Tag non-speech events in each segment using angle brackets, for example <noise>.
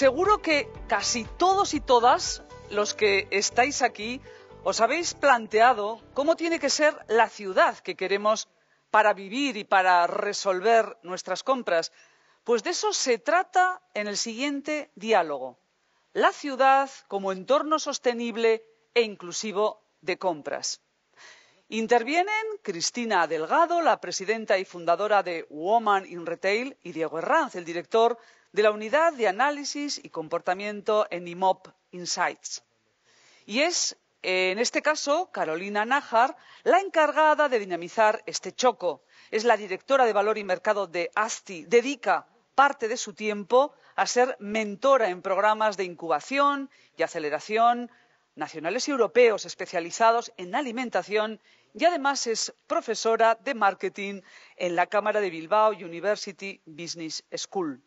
seguro que casi todos y todas los que estáis aquí os habéis planteado cómo tiene que ser la ciudad que queremos para vivir y para resolver nuestras compras. Pues de eso se trata en el siguiente diálogo. La ciudad como entorno sostenible e inclusivo de compras. Intervienen Cristina Delgado, la presidenta y fundadora de Woman in Retail, y Diego Herranz, el director de la unidad de análisis y comportamiento en IMOP Insights. Y es, en este caso, Carolina Najar, la encargada de dinamizar este choco. Es la directora de valor y mercado de ASTI. Dedica parte de su tiempo a ser mentora en programas de incubación y aceleración nacionales y europeos especializados en alimentación y además es profesora de marketing en la Cámara de Bilbao University Business School.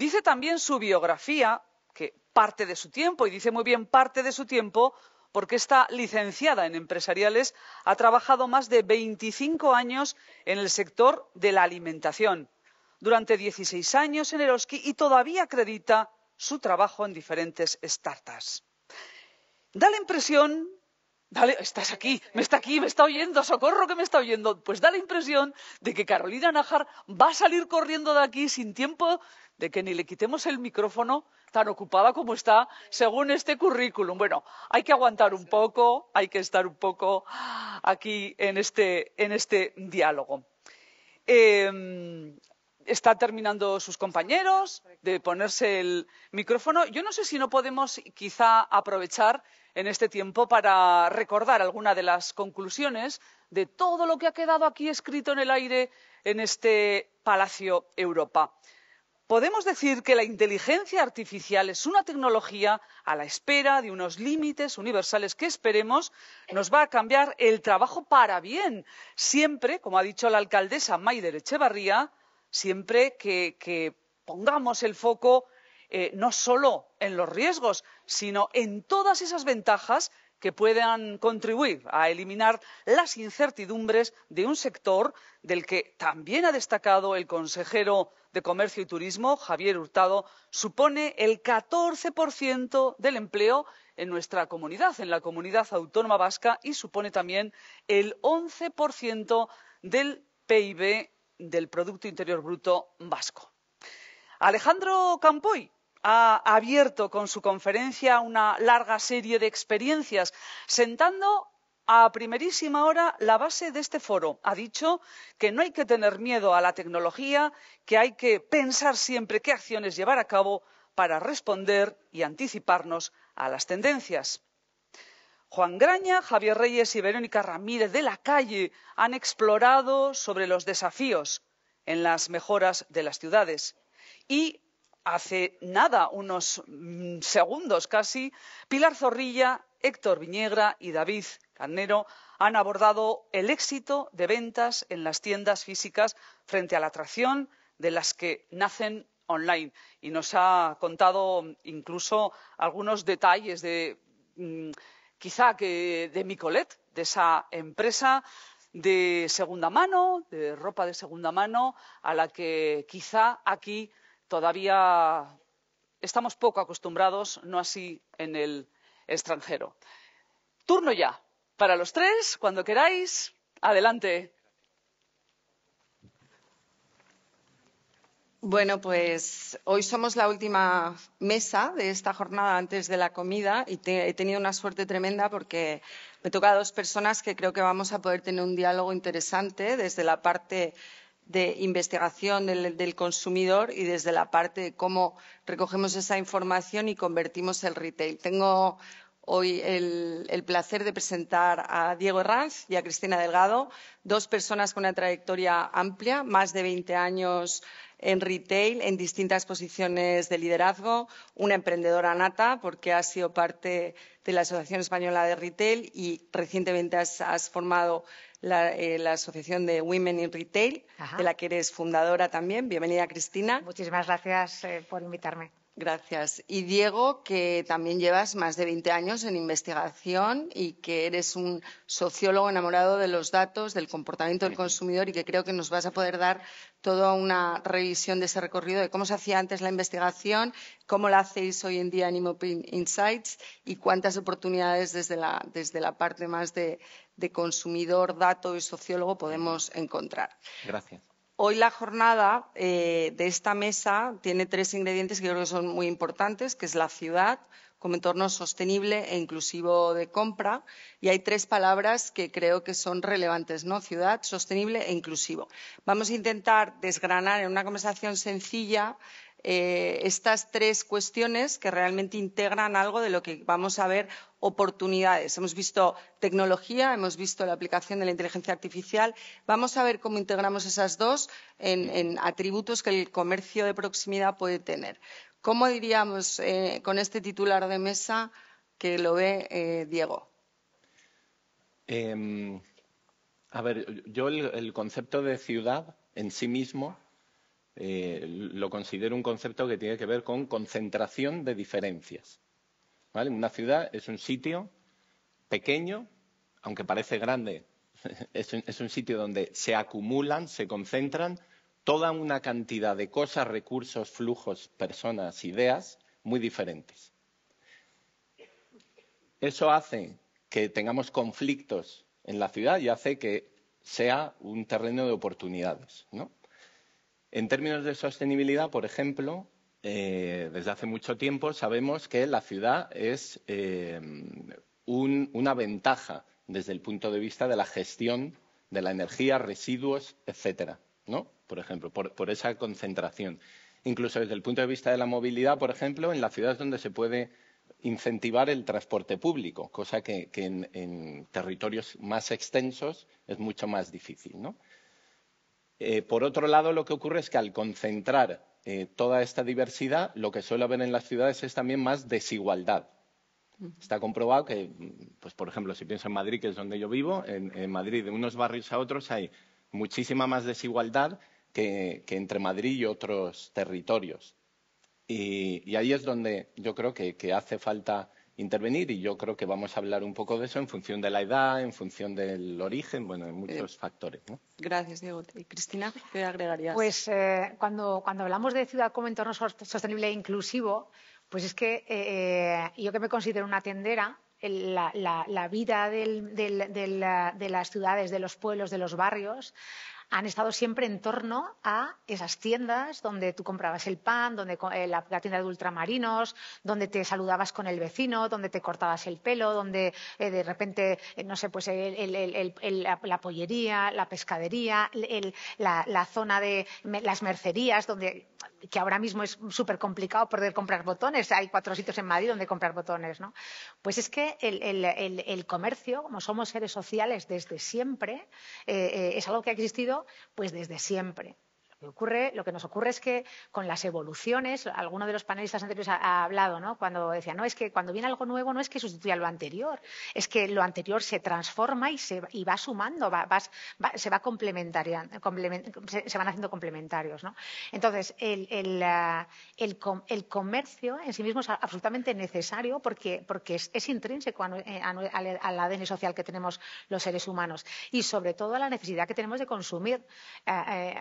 Dice también su biografía, que parte de su tiempo, y dice muy bien parte de su tiempo, porque está licenciada en empresariales, ha trabajado más de 25 años en el sector de la alimentación, durante 16 años en Eroski y todavía acredita su trabajo en diferentes startups. Da la impresión, dale, estás aquí, me está aquí, me está oyendo, socorro que me está oyendo, pues da la impresión de que Carolina Najar va a salir corriendo de aquí sin tiempo de que ni le quitemos el micrófono tan ocupada como está según este currículum. Bueno, hay que aguantar un poco, hay que estar un poco aquí en este, este diálogo. Em, está terminando sus compañeros de ponerse el micrófono. Yo no sé si no podemos quizá aprovechar en este tiempo para recordar alguna de las conclusiones de todo lo que ha quedado aquí escrito en el aire en este Palacio Europa podemos decir que la inteligencia artificial es una tecnología a la espera de unos límites universales que esperemos nos va a cambiar el trabajo para bien, siempre, como ha dicho la alcaldesa Maider Echevarría, siempre que, pongamos el foco eh, no solo en los riesgos, sino en todas esas ventajas que puedan contribuir a eliminar las incertidumbres de un sector del que también ha destacado el consejero de Comercio y Turismo, Javier Hurtado, supone el 14% del empleo en nuestra comunidad, en la comunidad autónoma vasca, y supone también el 11% del PIB del Producto Interior Bruto vasco. Alejandro Campoy ha abierto con su conferencia una larga serie de experiencias, sentando a primerísima hora la base de este foro. Ha dicho que no hay que tener miedo a la tecnología, que hay que pensar siempre qué acciones llevar a cabo para responder y anticiparnos a las tendencias. Juan Graña, Javier Reyes y Verónica Ramírez de la Calle han explorado sobre los desafíos en las mejoras de las ciudades y hace nada, unos mm, segundos casi, Pilar Zorrilla, Héctor Viñegra y David Carnero han abordado el éxito de ventas en las tiendas físicas frente a la atracción de las que nacen online. Y nos ha contado mm, incluso algunos detalles de mm, quizá que de Micolet, de esa empresa de segunda mano, de ropa de segunda mano, a la que quizá aquí todavía estamos poco acostumbrados, no así en el extranjero. Turno ya para los tres, cuando queráis. Adelante. Bueno, pues hoy somos la última mesa de esta jornada antes de la comida y he tenido una suerte tremenda porque me toca a dos personas que creo que vamos a poder tener un diálogo interesante desde la parte de investigación del, consumidor y desde la parte de cómo recogemos esa información y convertimos el retail. Tengo hoy el, placer de presentar a Diego Herranz y a Cristina Delgado, dos personas con una trayectoria amplia, más de 20 años en retail, en distintas posiciones de liderazgo, una emprendedora nata, porque ha sido parte de la Asociación Española de Retail y recientemente has formado eh, la, Asociación de Women in Retail, de la que eres fundadora también. Bienvenida, Cristina. Muchísimas gracias eh, por invitarme. Gracias. Y Diego, que también llevas más de 20 años en investigación y que eres un sociólogo enamorado de los datos, del comportamiento del consumidor y que creo que nos vas a poder dar toda una revisión de ese recorrido de cómo se hacía antes la investigación, cómo la hacéis hoy en día en Imopin Insights y cuántas oportunidades desde la, parte más de, de consumidor, dato y sociólogo podemos encontrar. Gracias. Hoy la jornada eh, de esta mesa tiene tres ingredientes que yo creo que son muy importantes, que es la ciudad como entorno sostenible e inclusivo de compra. Y hay tres palabras que creo que son relevantes, ¿no? Ciudad, sostenible e inclusivo. Vamos a intentar desgranar en una conversación sencilla eh, estas tres cuestiones que realmente integran algo de lo que vamos a ver oportunidades. Hemos visto tecnología, hemos visto la aplicación de la inteligencia artificial. Vamos a ver cómo integramos esas dos en, atributos que el comercio de proximidad puede tener. ¿Cómo diríamos eh, con este titular de mesa que lo ve eh, Diego? Em, a ver, yo el concepto de ciudad en sí mismo eh, lo considero un concepto que tiene que ver con concentración de diferencias. Una ciudad es un sitio pequeño, aunque parece grande, <laughs> es un, es un sitio donde se acumulan, se concentran toda una cantidad de cosas, recursos, flujos, personas, ideas muy diferentes. Eso hace que tengamos conflictos en la ciudad y hace que sea un terreno de oportunidades, ¿no? En términos de sostenibilidad, por ejemplo, eh, desde hace mucho tiempo sabemos que la ciudad es eh, una ventaja desde el punto de vista de la gestión de la energía, residuos, etcétera, ¿no? Por ejemplo, por, esa concentración. Incluso desde el punto de vista de la movilidad, por ejemplo, en la ciudad donde se puede incentivar el transporte público, cosa que, en, en, territorios más extensos es mucho más difícil, ¿no? Eh, por otro lado, lo que ocurre es que al concentrar eh, toda esta diversidad, lo que suele haber en las ciudades es también más desigualdad. Está comprobado que, pues, por ejemplo, si pienso en Madrid, que es donde yo vivo, en, Madrid de unos barrios a otros hay muchísima más desigualdad que, entre Madrid y otros territorios. Y, ahí es donde yo creo que hace falta intervenir y yo creo que vamos a hablar un poco de eso en función de la edad, en función del origen, bueno, de muchos eh, factores. Gracias, Diego. ¿Y Cristina, qué agregarías? Pues eh, cuando, hablamos de ciudad como entorno sostenible e inclusivo, pues es que eh, yo que me considero una tendera, la, vida de las ciudades, de los pueblos, de los barrios, han estado siempre en torno a esas tiendas donde tú comprabas el pan, donde eh, la, tienda de ultramarinos, donde te saludabas con el vecino, donde te cortabas el pelo, donde eh, de repente, eh, no sé, pues la, pollería, la pescadería, la, zona de las mercerías, donde que ahora mismo es súper complicado poder comprar botones. Hay cuatro sitios en Madrid donde comprar botones, ¿no? Pues es que el, comercio, como somos seres sociales desde siempre, es algo que ha existido pues desde siempre. Lo, que nos ocurre es que con las evoluciones, alguno de los panelistas anteriores ha, hablado, ¿no? Cuando decía, no, es que cuando viene algo nuevo no es que sustituya lo anterior, es que lo anterior se transforma y, va sumando, va, se, va se, van haciendo complementarios, Entonces, eh, el, comercio en sí mismo es absolutamente necesario porque, es, intrínseco eh, al ADN social que tenemos los seres humanos y sobre todo a la necesidad que tenemos de consumir. Eh,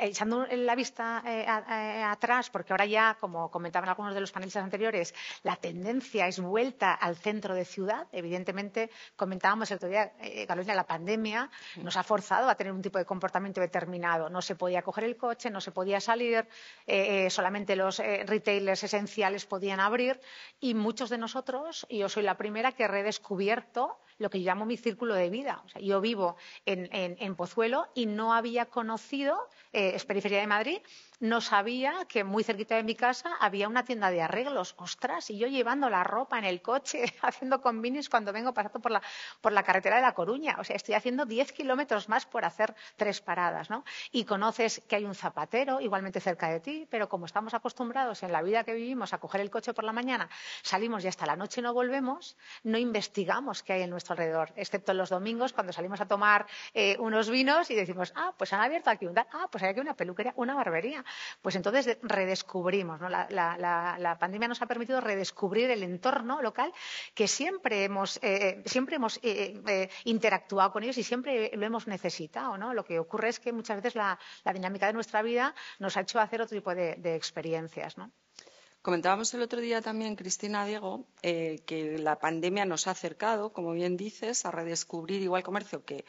echando la vista eh, eh, atrás, porque ahora ya, como comentaban algunos de los panelistas anteriores, la tendencia es vuelta al centro de ciudad. Evidentemente, comentábamos el otro día, eh, la pandemia nos ha forzado a tener un tipo de comportamiento determinado. No se podía coger el coche, no se podía salir, solamente los retailers esenciales podían abrir y muchos de nosotros, y yo soy la primera que he redescubierto lo que yo llamo mi círculo de vida. yo vivo en Pozuelo y no había conocido eh, es periferia de Madrid, no sabía que muy cerquita de mi casa había una tienda de arreglos. Ostras, y yo llevando la ropa en el coche, <laughs> haciendo combinis cuando vengo pasando por la, por la carretera de La Coruña. O sea, estoy haciendo 10 kilómetros más por hacer tres paradas, ¿no? Y conoces que hay un zapatero igualmente cerca de ti, pero como estamos acostumbrados en la vida que vivimos a coger el coche por la mañana, salimos y hasta la noche no volvemos, no investigamos qué hay en nuestro alrededor, excepto los domingos cuando salimos a tomar eh, unos vinos y decimos, ah, pues han abierto aquí un ah, pues hay aquí una peluquería, una barbería pues entonces redescubrimos. La, pandemia nos ha permitido redescubrir el entorno local que siempre hemos, eh, eh, siempre hemos eh, interactuado con ellos y siempre lo hemos necesitado. ¿no? Lo que ocurre es que muchas veces la, dinámica de nuestra vida nos ha hecho hacer otro tipo de, de experiencias. ¿no? Comentábamos el otro día también, Cristina, Diego, eh, que la pandemia nos ha acercado, como bien dices, a redescubrir igual comercio que,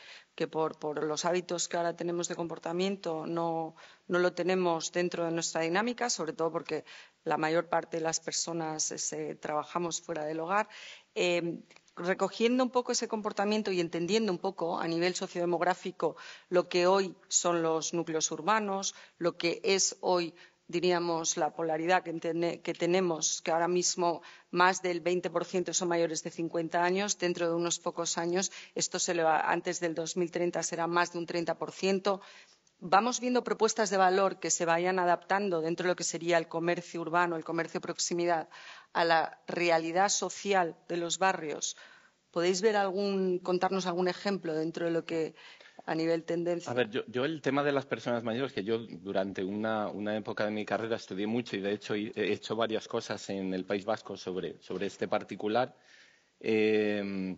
por, los hábitos que ahora tenemos de comportamiento no, lo tenemos dentro de nuestra dinámica, sobre todo porque la mayor parte de las personas eh, trabajamos fuera del hogar. Em, recogiendo un poco ese comportamiento y entendiendo un poco a nivel sociodemográfico lo que hoy son los núcleos urbanos, lo que es hoy diríamos, la polaridad que, tenemos, que ahora mismo más del 20% son mayores de 50 años. Dentro de unos pocos años, esto se antes del 2030 será más de un 30%. Vamos viendo propuestas de valor que se vayan adaptando dentro de lo que sería el comercio urbano, el comercio de proximidad, a la realidad social de los barrios. ¿Podéis ver algún, contarnos algún ejemplo dentro de lo que a nivel tendencia? A ver, yo, el tema de las personas mayores, que yo durante una, una, época de mi carrera estudié mucho y de hecho he hecho varias cosas en el País Vasco sobre, sobre este particular. Eh,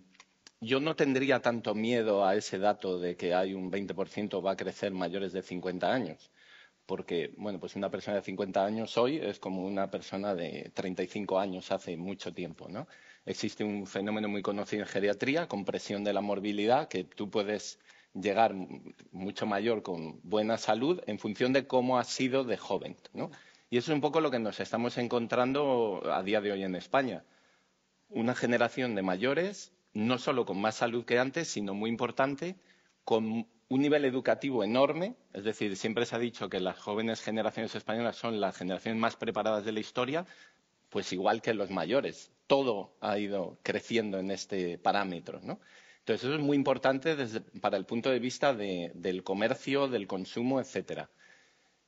yo no tendría tanto miedo a ese dato de que hay un 20% va a crecer mayores de 50 años, porque bueno, pues una persona de 50 años hoy es como una persona de 35 años hace mucho tiempo, ¿no? Existe un fenómeno muy conocido en geriatría, compresión de la morbilidad, que tú puedes llegar mucho mayor con buena salud en función de cómo ha sido de joven. ¿no? Y eso es un poco lo que nos estamos encontrando a día de hoy en España. Una generación de mayores, no solo con más salud que antes, sino muy importante, con un nivel educativo enorme. Es decir, siempre se ha dicho que las jóvenes generaciones españolas son las generaciones más preparadas de la historia, pues igual que los mayores. Todo ha ido creciendo en este parámetro. ¿no? Entonces, eso es muy importante desde, para el punto de vista del comercio, del consumo, etcétera.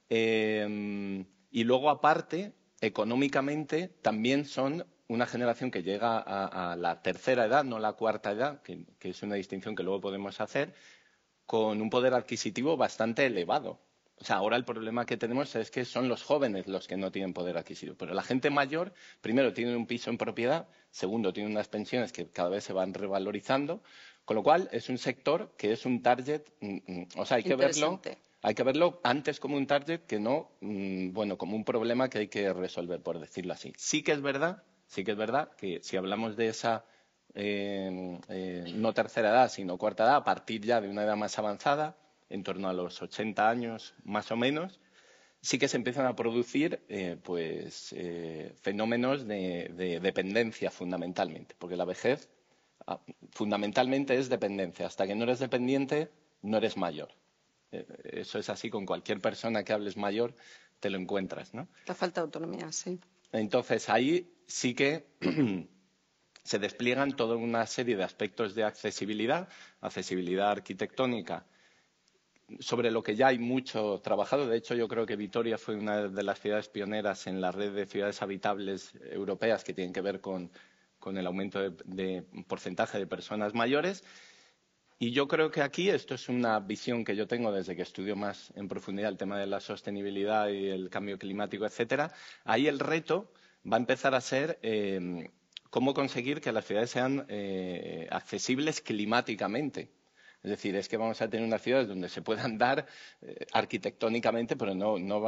Eh, y luego, aparte, económicamente, también son una generación que llega a, la tercera edad, no la cuarta edad, que es una distinción que luego podemos hacer, con un poder adquisitivo bastante elevado. O sea, ahora el problema que tenemos es que son los jóvenes los que no tienen poder adquisitivo. Pero la gente mayor, primero, tiene un piso en propiedad, segundo, tiene unas pensiones que cada vez se van revalorizando, con lo cual es un sector que es un target, mm, mm, o sea, hay que verlo. Hay que verlo antes como un target que no, mm, bueno, como un problema que hay que resolver, por decirlo así. Sí que es verdad, sí que es verdad que si hablamos de esa eh, eh, no tercera edad, sino cuarta edad, a partir ya de una edad más avanzada, en torno a los 80 años más o menos, sí que se empiezan a producir eh, pues, eh, fenómenos de, dependencia fundamentalmente, porque la vejez ah, fundamentalmente es dependencia. Hasta que no eres dependiente, no eres mayor. Eh, eso es así con cualquier persona que hables mayor, te lo encuentras. ¿no? La falta de autonomía, sí. Entonces ahí sí que <clears throat> se despliegan toda una serie de aspectos de accesibilidad, accesibilidad arquitectónica, sobre lo que ya hay mucho trabajado. De hecho, yo creo que Vitoria fue una de las ciudades pioneras en la red de ciudades habitables europeas que tienen que ver con, el aumento de, porcentaje de personas mayores. Y yo creo que aquí esto es una visión que yo tengo desde que estudio más en profundidad el tema de la sostenibilidad y el cambio climático, etcétera. Ahí el reto va a empezar a ser eh, cómo conseguir que las ciudades sean eh, accesibles climáticamente es decir, es que vamos a tener unas ciudades donde se puedan andar eh, arquitectónicamente, pero no,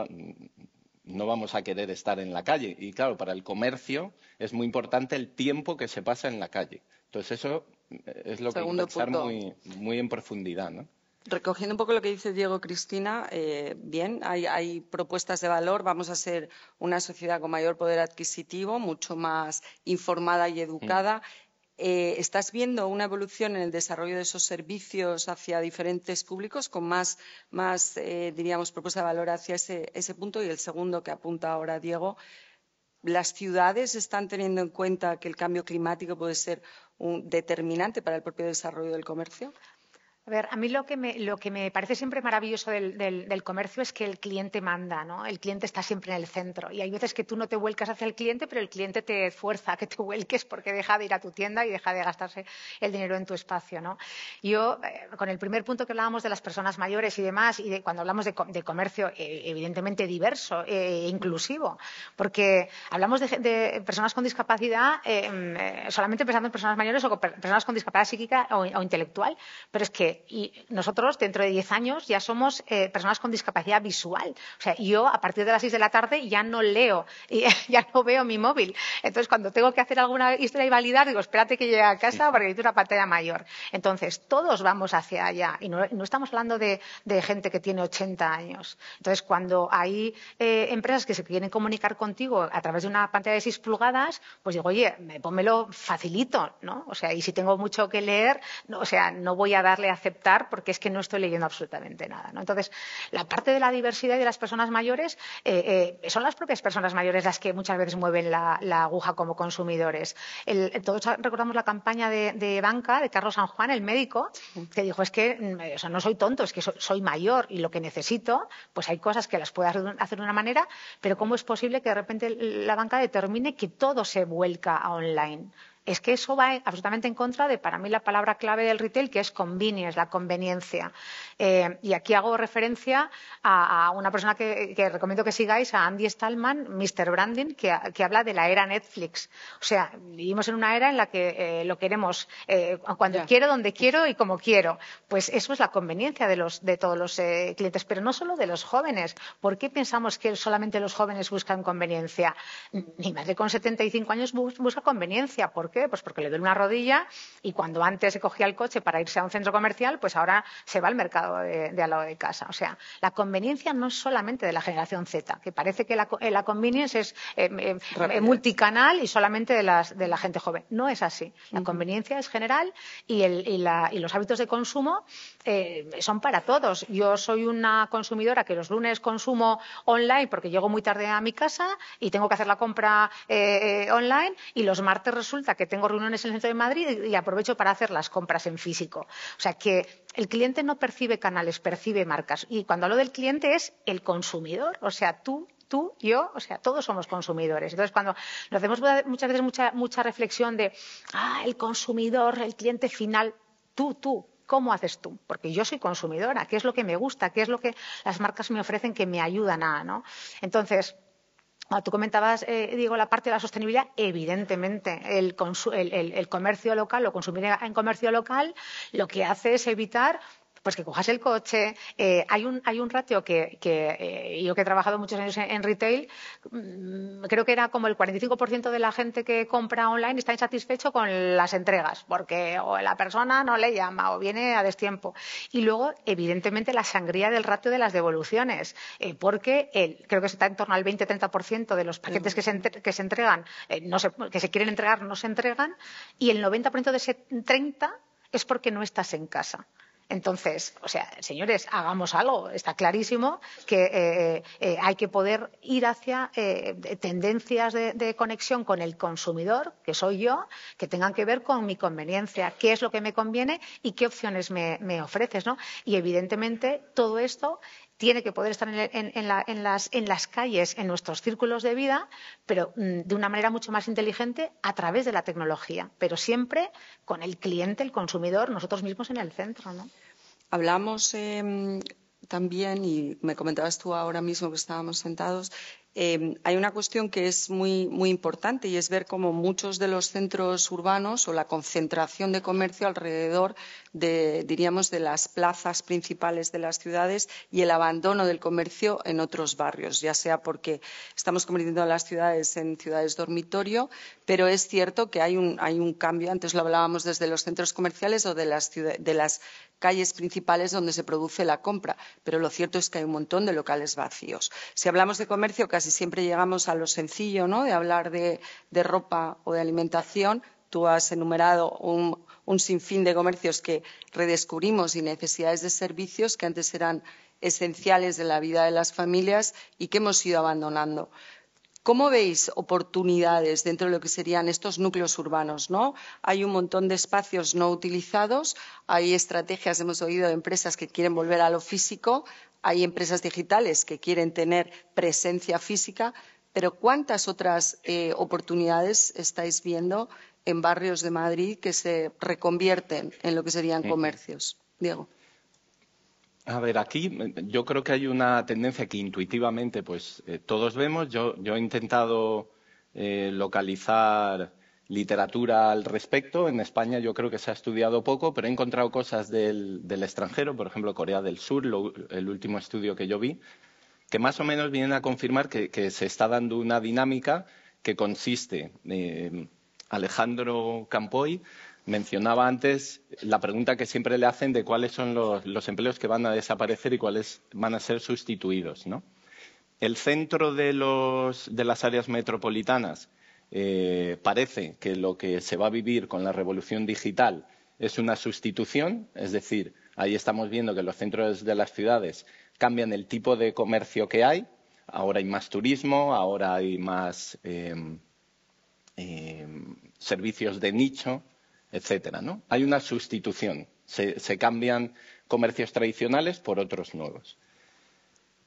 vamos a querer estar en la calle. Y claro, para el comercio es muy importante el tiempo que se pasa en la calle. Entonces eso eh, es lo que hay que pensar muy, en profundidad, Recogiendo un poco lo que dice Diego Cristina, eh, bien, hay, propuestas de valor. Vamos a ser una sociedad con mayor poder adquisitivo, mucho más informada y mm. educada. Eh, estás viendo una evolución en el desarrollo de esos servicios hacia diferentes públicos con más, eh, diríamos, propuesta de valor hacia ese, punto. Y el segundo que apunta ahora Diego, las ciudades están teniendo en cuenta que el cambio climático puede ser un determinante para el propio desarrollo del comercio. A ver, a mí lo que me, parece siempre maravilloso del, comercio es que el cliente manda, ¿no? El cliente está siempre en el centro. Y hay veces que tú no te vuelcas hacia el cliente, pero el cliente te fuerza a que te vuelques porque deja de ir a tu tienda y deja de gastarse el dinero en tu espacio, ¿no? Yo, eh, con el primer punto que hablábamos de las personas mayores y demás, y cuando hablamos de, comercio eh, evidentemente diverso e inclusivo, porque hablamos de, personas con discapacidad mm, solamente pensando en personas mayores o personas con discapacidad psíquica o intelectual, pero es que y nosotros, dentro de 10 años, ya somos eh, personas con discapacidad visual. O sea, yo a partir de las 6 de la tarde ya no leo, <laughs> y, ya no veo mi móvil. Entonces, cuando tengo que hacer alguna historia y validar, digo, espérate que llegue a casa porque necesito una pantalla mayor. Entonces, todos vamos hacia allá. Y no, estamos hablando de, gente que tiene 80 años. Entonces, cuando hay eh, empresas que se quieren comunicar contigo a través de una pantalla de 6 pulgadas, pues digo, oye, pónmelo facilito, ¿no? O sea, y si tengo mucho que leer, o sea, no voy a darle a aceptar porque es que no estoy leyendo absolutamente nada. ¿no? Entonces, la parte de la diversidad y de las personas mayores eh, eh, son las propias personas mayores las que muchas veces mueven la, aguja como consumidores. todos recordamos la campaña de, banca de Carlos San Juan, el médico, que dijo es que mm, no soy tonto, es que soy, soy mayor y lo que necesito, pues hay cosas que las puedo hacer de una manera, pero ¿cómo es posible que de repente la banca determine que todo se vuelca a online? es que eso va absolutamente en contra de, para mí, la palabra clave del retail, que es convenience, la conveniencia. Eh, y aquí hago referencia a, una persona que, recomiendo que sigáis, a Andy Stallman, Mr. Branding, que, habla de la era Netflix. O sea, vivimos en una era en la que eh, lo queremos eh, cuando quiero, donde quiero y como quiero. Pues eso es la conveniencia de, todos los clientes, pero no solo de los jóvenes. ¿Por qué pensamos que solamente los jóvenes buscan conveniencia? Mi madre con 75 años busca conveniencia qué? Pues porque le duele una rodilla y cuando antes se cogía el coche para irse a un centro comercial, pues ahora se va al mercado de, al lado de casa. O sea, la conveniencia no es solamente de la generación Z, que parece que la, eh, la convenience es eh, eh, multicanal y solamente de, la gente joven. No es así. La conveniencia es general y, los hábitos de consumo son para todos. Yo soy una consumidora que los lunes consumo online porque llego muy tarde a mi casa y tengo que hacer la compra online y los martes resulta que tengo reuniones en el centro de Madrid y aprovecho para hacer las compras en físico. O sea que el cliente no percibe canales, percibe marcas. Y cuando hablo del cliente es el consumidor, o sea, tú tú, yo, o sea, todos somos consumidores. Entonces, cuando nos hacemos muchas veces mucha, reflexión de, ah, el consumidor, el cliente final, tú, tú, ¿cómo haces tú? Porque yo soy consumidora, ¿qué es lo que me gusta? ¿Qué es lo que las marcas me ofrecen que me ayudan a, ¿no? Entonces, Ah, tú comentabas, eh, digo, la parte de la sostenibilidad. Evidentemente, el, comercio local lo consumir en comercio local lo que hace es evitar pues que cojas el coche. Eh, hay, un, hay un ratio que, eh, yo que he trabajado muchos años en, retail, mm, creo que era como el 45% de la gente que compra online está insatisfecho con las entregas, porque o la persona no le llama o viene a destiempo. Y luego, evidentemente, la sangría del ratio de las devoluciones, eh, porque creo que está en torno al 20-30% de los paquetes que se, que se entregan, no se, que se quieren entregar, no se entregan, y el 90% de ese 30% es porque no estás en casa. Entonces, o sea, señores, hagamos algo. Está clarísimo que eh, eh, eh, hay que poder ir hacia tendencias de, conexión con el consumidor, que soy yo, que tengan que ver con mi conveniencia, qué es lo que me conviene y qué opciones me, me ofreces, ¿no? Y evidentemente todo esto tiene que poder estar en, las, en, las, calles, en nuestros círculos de vida, pero mm, de una manera mucho más inteligente a través de la tecnología, pero siempre con el cliente, el consumidor, nosotros mismos en el centro. Hablamos em, también, y me comentabas tú ahora mismo que estábamos sentados, Em, hay una cuestión que es muy, importante y es ver cómo muchos de los centros urbanos o la concentración de comercio alrededor de, diríamos, de las plazas principales de las ciudades y el abandono del comercio en otros barrios, ya sea porque estamos convirtiendo a las ciudades en ciudades dormitorio, pero es cierto que hay un, cambio, antes lo hablábamos desde los centros comerciales o de las, de las calles principales donde se produce la compra, pero lo cierto es que hay un montón de locales vacíos. Si hablamos de comercio, casi si siempre llegamos a lo sencillo, ¿no? De hablar de, ropa o de alimentación. Tú has enumerado un, sinfín de comercios que redescubrimos y necesidades de servicios que antes eran esenciales de la vida de las familias y que hemos ido abandonando. ¿Cómo veis oportunidades dentro de lo que serían estos núcleos urbanos? Hay un montón de espacios no utilizados, hay estrategias, hemos oído, de empresas que quieren volver a lo físico, hay empresas digitales que quieren tener presencia física, pero ¿cuántas otras eh, oportunidades estáis viendo en barrios de Madrid que se reconvierten en lo que serían comercios? Diego. A ver, aquí mm, yo creo que hay una tendencia que intuitivamente pues eh, todos vemos. Yo, he intentado eh, localizar literatura al respecto. En España yo creo que se ha estudiado poco, pero he encontrado cosas del, extranjero, por ejemplo, Corea del Sur, el último estudio que yo vi, que más o menos vienen a confirmar que, se está dando una dinámica que consiste. Eh, Alejandro Campoy mencionaba antes la pregunta que siempre le hacen de cuáles son los, empleos que van a desaparecer y cuáles van a ser sustituidos. ¿no? El centro de, los, de las áreas metropolitanas eh, parece que lo que se va a vivir con la revolución digital es una sustitución, es decir, ahí estamos viendo que los centros de las ciudades cambian el tipo de comercio que hay, ahora hay más turismo, ahora hay más em, em, servicios de nicho, etcétera. Hay una sustitución, se, cambian comercios tradicionales por otros nuevos.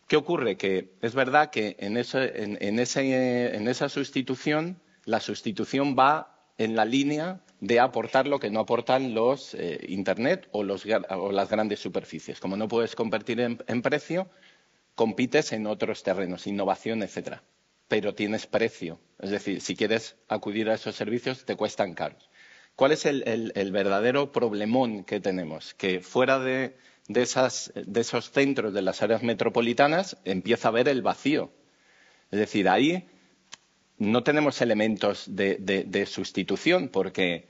¿Qué ocurre? Que es verdad que en esa sustitución la sustitución va en la línea de aportar lo que no aportan los eh, Internet o, las grandes superficies. Como no puedes competir en, precio, compites en otros terrenos, innovación, etcétera. Pero tienes precio. Es decir, si quieres acudir a esos servicios, te cuestan caros. ¿Cuál es el, verdadero problemón que tenemos? Que fuera de, de esos centros de las áreas metropolitanas empieza a haber el vacío. Es decir, ahí no tenemos elementos de, sustitución porque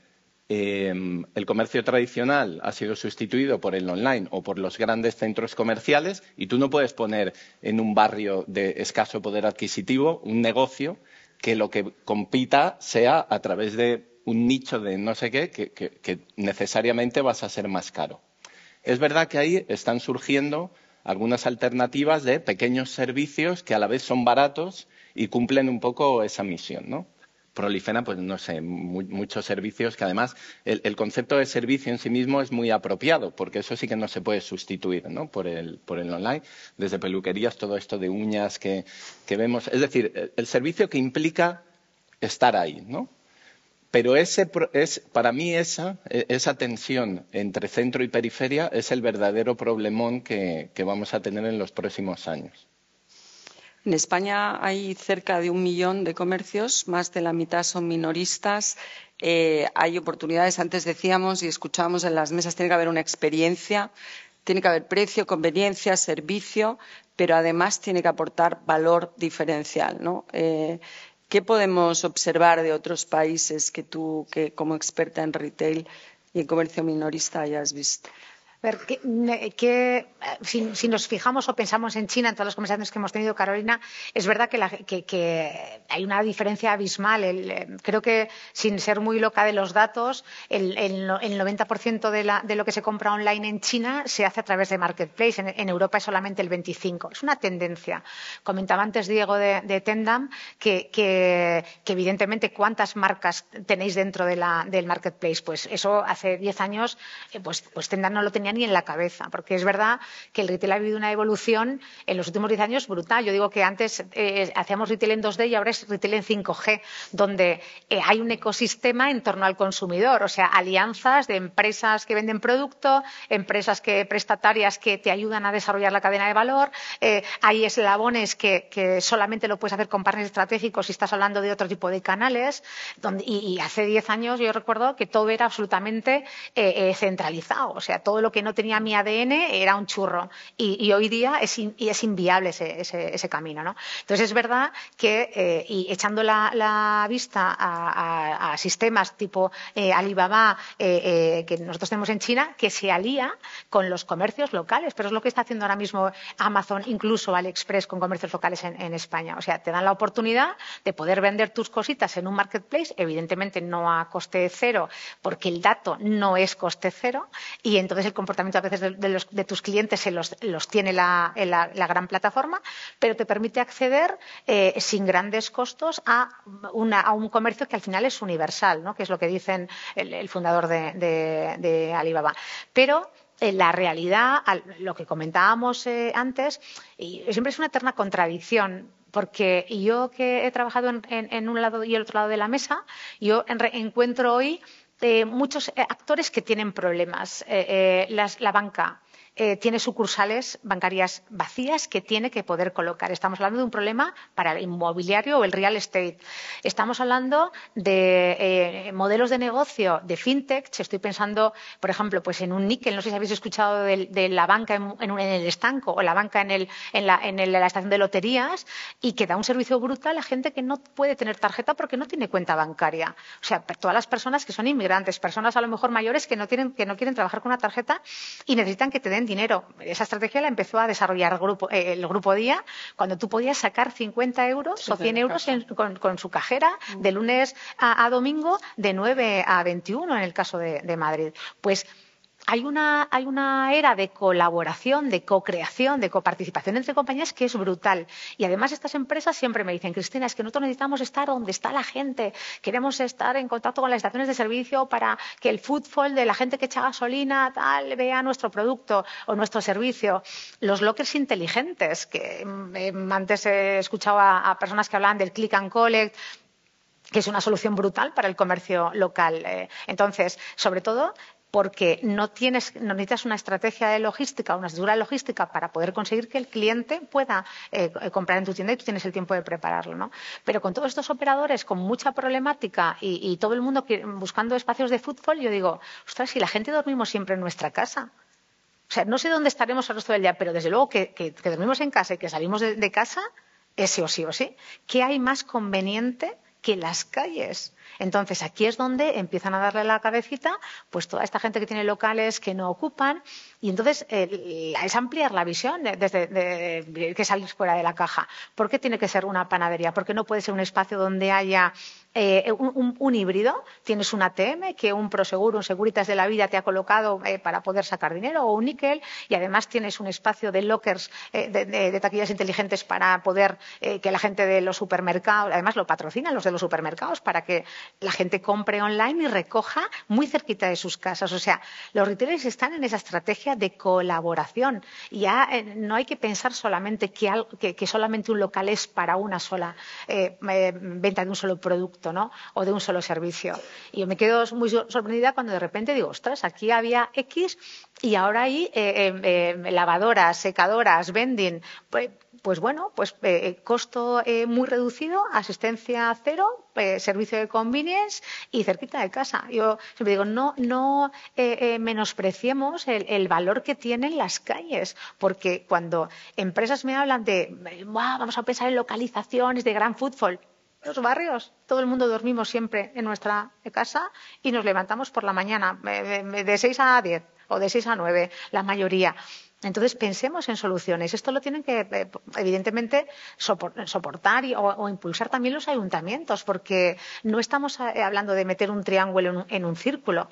em, el comercio tradicional ha sido sustituido por el online o por los grandes centros comerciales y tú no puedes poner en un barrio de escaso poder adquisitivo un negocio que lo que compita sea a través de un nicho de no sé qué que, que necesariamente vas a ser más caro. Es verdad que ahí están surgiendo algunas alternativas de pequeños servicios que a la vez son baratos y cumplen un poco esa misión, ¿no? proliferan, pues no sé, muchos servicios que además el, concepto de servicio en sí mismo es muy apropiado, porque eso sí que no se puede sustituir por, el, el online, desde peluquerías, todo esto de uñas que, vemos. Es decir, e, el, servicio que implica estar ahí, ¿no? Pero ese, es, para mí esa, e, esa tensión entre centro y periferia es el verdadero problemón que vamos a tener en los próximos años. En España hay cerca de un millón de comercios, más de la mitad son minoristas. Eh, hay oportunidades, antes decíamos y escuchábamos en las mesas, tiene que haber una experiencia, tiene que haber precio, conveniencia, servicio, pero además tiene que aportar valor diferencial. Eh, ¿Qué podemos observar de otros países que tú, que como experta en retail y en comercio minorista, hayas visto? Eh, si, nos fijamos o pensamos en China, en todas las conversaciones que hemos tenido, Carolina, es verdad que, hay una diferencia abismal. Eh, creo que, sin ser muy loca de los datos, el, 90% de, lo que se compra online en China se hace a través de marketplace. En, Europa es solamente el 25%. Es una tendencia. Comentaba antes Diego de, Tendam que, evidentemente, cuántas marcas tenéis dentro del marketplace. Pues eso hace 10 años, eh, pues, pues Tendam no lo tenía ni en la cabeza, porque es verdad que el retail ha vivido una evolución en los últimos 10 años brutal. Yo digo que antes eh, hacíamos retail en 2D y ahora es retail en 5G, donde eh, hay un ecosistema en torno al consumidor, o sea, alianzas de empresas que venden producto, empresas que prestatarias que te ayudan a desarrollar la cadena de valor, eh, hay eslabones que, solamente lo puedes hacer con partners estratégicos si estás hablando de otro tipo de canales, y, y hace 10 años yo recuerdo que todo era absolutamente centralizado, o sea, todo lo que no tenía mi ADN era un churro. Y, hoy día es, inviable ese, ese, camino. ¿no? Entonces es verdad que, eh, y echando la, vista a, sistemas tipo eh, Alibaba eh, que nosotros tenemos en China, que se alía con los comercios locales, pero es lo que está haciendo ahora mismo Amazon, incluso AliExpress con comercios locales en, en España. O sea, te dan la oportunidad de poder vender tus cositas en un marketplace, evidentemente no a coste cero, porque el dato no es coste cero, y entonces el tanto, a veces de, tus clientes se los, tiene la, gran plataforma, pero te permite acceder eh, sin grandes costos a, un comercio que al final es universal, ¿no? que es lo que dicen el, fundador de, Alibaba. Pero eh, la realidad, lo que comentábamos eh, antes, siempre es una eterna contradicción. Porque yo que he trabajado en, en un lado y el otro lado de la mesa, yo encuentro hoy de muchos eh, actores que tienen problemas. Eh, eh, la banca, eh, tiene sucursales bancarias vacías que tiene que poder colocar. Estamos hablando de un problema para el inmobiliario o el real estate. Estamos hablando de eh, modelos de negocio de fintech. Estoy pensando, por ejemplo, pues en un níquel. No sé si habéis escuchado de, la banca en, el estanco o la banca en, el, la, estación de loterías y que da un servicio brutal a gente que no puede tener tarjeta porque no tiene cuenta bancaria. O sea, todas las personas que son inmigrantes, personas a lo mejor mayores que no, tienen, que no quieren trabajar con una tarjeta y necesitan que te den dinero. Esa estrategia la empezó a desarrollar eh, el grupo, Día, cuando tú podías sacar 50 euros o 100 euros con, su cajera de mm. lunes a, domingo de 9 a 21 en el caso de, de Madrid. Pues hay una, era de colaboración, de co-creación, de coparticipación entre compañías que es brutal. Y además estas empresas siempre me dicen, Cristina, es que nosotros necesitamos estar donde está la gente, queremos estar en contacto con las estaciones de servicio para que el fútbol de la gente que echa gasolina tal vea nuestro producto o nuestro servicio. Los lockers inteligentes, que mm, antes he escuchado a, a personas que hablaban del click and collect, que es una solución brutal para el comercio local. Eh. Entonces, sobre todo, porque no necesitas una estrategia de logística, una estructura logística para poder conseguir que el cliente pueda eh, eh, comprar en tu tienda y tú tienes el tiempo de prepararlo, ¿no? Pero con todos estos operadores con mucha problemática y, todo el mundo buscando espacios de fútbol, yo digo, ostras, si la gente dormimos siempre en nuestra casa, o sea, no sé dónde estaremos el resto del día, pero desde luego que, dormimos en casa y que salimos de, de, casa, es sí o sí o sí. ¿Qué hay más conveniente que las calles. Entonces, aquí es donde empiezan a darle la cabecita, pues toda esta gente que tiene locales que no ocupan. Y entonces es ampliar la visión desde que sales fuera de la caja. ¿Por qué tiene que ser una panadería? ¿Por qué no puede ser un espacio donde haya eh, un, híbrido. Tienes un ATM que un Proseguro, un Seguritas de la Vida te ha colocado eh, para poder sacar dinero o un níquel y además tienes un espacio de lockers, eh, de, taquillas inteligentes para poder que la gente de los supermercados, además lo patrocinan los de los supermercados para que la gente compre online y recoja muy cerquita de sus casas. O sea, los retailers están en esa estrategia de colaboración. y Ya no hay que pensar solamente que, que, solamente un local es para una sola venta de un solo producto o de un solo servicio. Y yo me quedo muy sorprendida cuando de repente digo, ostras, aquí había X y ahora hay eh, em, em, lavadoras, secadoras, vending. Pues, pues bueno, pues eh, eh, costo muy reducido, asistencia cero, servicio de convenience y cerquita de casa. Yo siempre digo, no, no menospreciemos el, el, valor que tienen las calles, porque cuando empresas me hablan de, vamos a pensar en localizaciones de gran fútbol, los barrios, todo el mundo dormimos siempre en nuestra casa y nos levantamos por la mañana, eh, de 6 a 10 o de 6 a 9, la mayoría. Entonces pensemos en soluciones. Esto lo tienen que, eh, evidentemente, soportar o, impulsar también los ayuntamientos, porque no estamos eh, hablando de meter un triángulo en un círculo.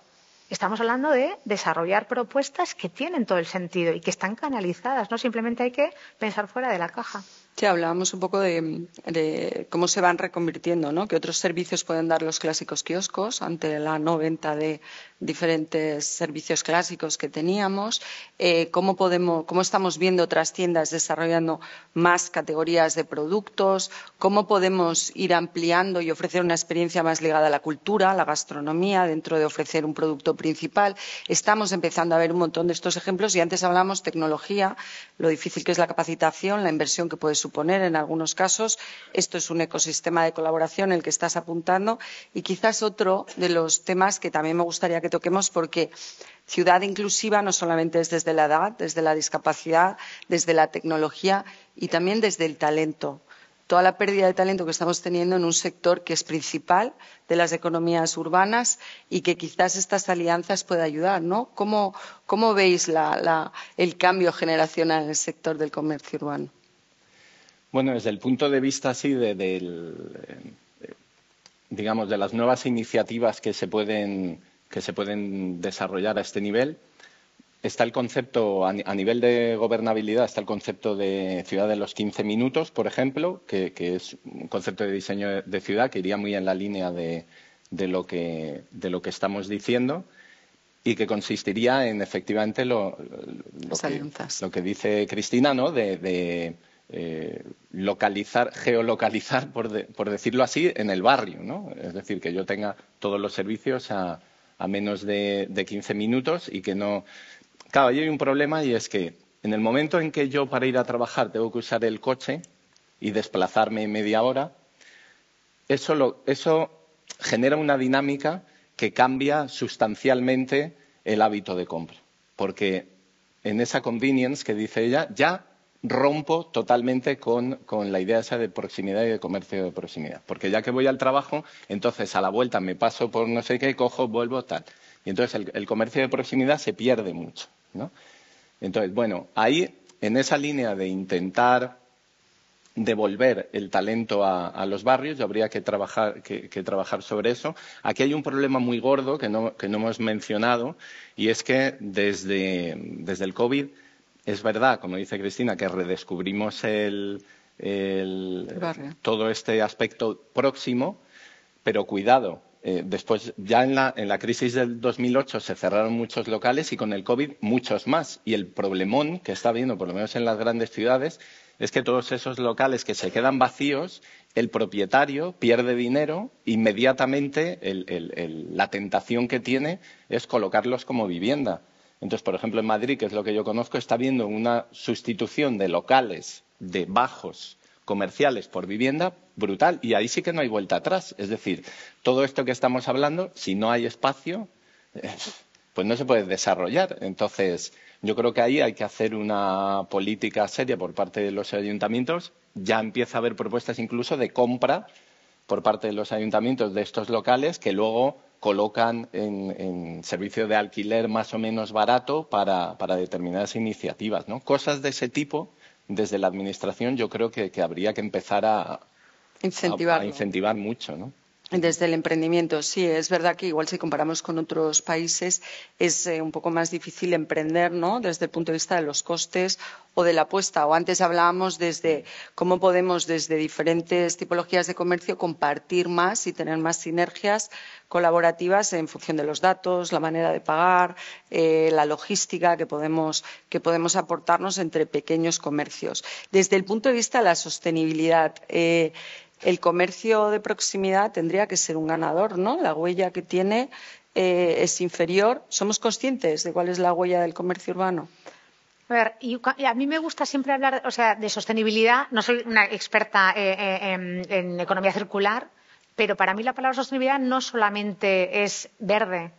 Estamos hablando de desarrollar propuestas que tienen todo el sentido y que están canalizadas. No simplemente hay que pensar fuera de la caja. Sí, hablábamos un poco de, cómo se van reconvirtiendo, ¿no? que otros servicios pueden dar los clásicos kioscos ante la no venta de diferentes servicios clásicos que teníamos, eh, cómo, estamos viendo otras tiendas desarrollando más categorías de productos, cómo podemos ir ampliando y ofrecer una experiencia más ligada a la cultura, a la gastronomía, dentro de ofrecer un producto principal. Estamos empezando a ver un montón de estos ejemplos y antes hablábamos tecnología, lo difícil que es la capacitación, la inversión que puede sufrir en algunos casos. Esto es un ecosistema de colaboración el que estás apuntando y quizás otro de los temas que también me gustaría que toquemos porque ciudad inclusiva no solamente es desde la edad, desde la discapacidad, desde la tecnología y también desde el talento toda la pérdida de talento que estamos teniendo en un sector que es principal de las economías urbanas y que quizás estas alianzas puedan ayudar, ¿no? ¿Cómo, veis el cambio generacional en el sector del comercio urbano? Bueno, desde el punto de vista así de, eh, digamos, de las nuevas iniciativas que se pueden, que se pueden desarrollar a este nivel, está el concepto, a nivel de gobernabilidad, está el concepto de ciudad de los 15 minutos, por ejemplo, que, es un concepto de diseño de ciudad que iría muy en la línea de, lo, que, de lo que estamos diciendo y que consistiría en efectivamente lo, que, dice Cristina, ¿no? Eh, localizar, geolocalizar, por, por, decirlo así, en el barrio, ¿no? Es decir, que yo tenga todos los servicios a, menos de, quince 15 minutos y que no... Claro, ahí hay un problema y es que en el momento en que yo para ir a trabajar tengo que usar el coche y desplazarme media hora, eso, eso genera una dinámica que cambia sustancialmente el hábito de compra. Porque en esa convenience que dice ella, ya rompo totalmente con, la idea esa de proximidad y de comercio de proximidad. Porque ya que voy al trabajo, entonces a la vuelta me paso por no sé qué, cojo, vuelvo, tal. Y entonces el, comercio de proximidad se pierde mucho. Entonces, bueno, ahí en esa línea de intentar devolver el talento a, los barrios, habría que trabajar, trabajar, sobre eso. Aquí hay un problema muy gordo que no, hemos mencionado, y es que desde, desde el COVID es verdad, como dice Cristina, que redescubrimos todo este aspecto próximo, pero cuidado. Eh, después, ya en la, crisis del 2008 se cerraron muchos locales y con el COVID muchos más. Y el problemón que está habiendo, por lo menos en las grandes ciudades, es que todos esos locales que se quedan vacíos, el propietario pierde dinero, inmediatamente la tentación que tiene es colocarlos como vivienda. Entonces, por ejemplo, en Madrid, que es lo que yo conozco, está habiendo una sustitución de locales de bajos comerciales por vivienda brutal y ahí sí que no hay vuelta atrás. Es decir, todo esto que estamos hablando, si no hay espacio, <laughs> pues no se puede desarrollar. Entonces, yo creo que ahí hay que hacer una política seria por parte de los ayuntamientos. Ya empieza a haber propuestas incluso de compra por parte de los ayuntamientos de estos locales que luego colocan en, servicio de alquiler más o menos barato para, para determinadas iniciativas. ¿no? Cosas de ese tipo, desde la Administración, yo creo que, habría que empezar a, a incentivar mucho. ¿no? desde el emprendimiento. Sí, es verdad que igual si comparamos con otros países es eh, un poco más difícil emprender, ¿no? Desde el punto de vista de los costes o de la apuesta. O antes hablábamos desde cómo podemos desde diferentes tipologías de comercio compartir más y tener más sinergias colaborativas en función de los datos, la manera de pagar, eh, la logística que podemos, que podemos aportarnos entre pequeños comercios. Desde el punto de vista de la sostenibilidad, eh, el comercio de proximidad tendría que ser un ganador, ¿no? La huella que tiene eh, es inferior. ¿Somos conscientes de cuál es la huella del comercio urbano? A ver, y a mí me gusta siempre hablar, o sea, de sostenibilidad. No soy una experta eh, eh, en, en economía circular, pero para mí la palabra sostenibilidad no solamente es verde,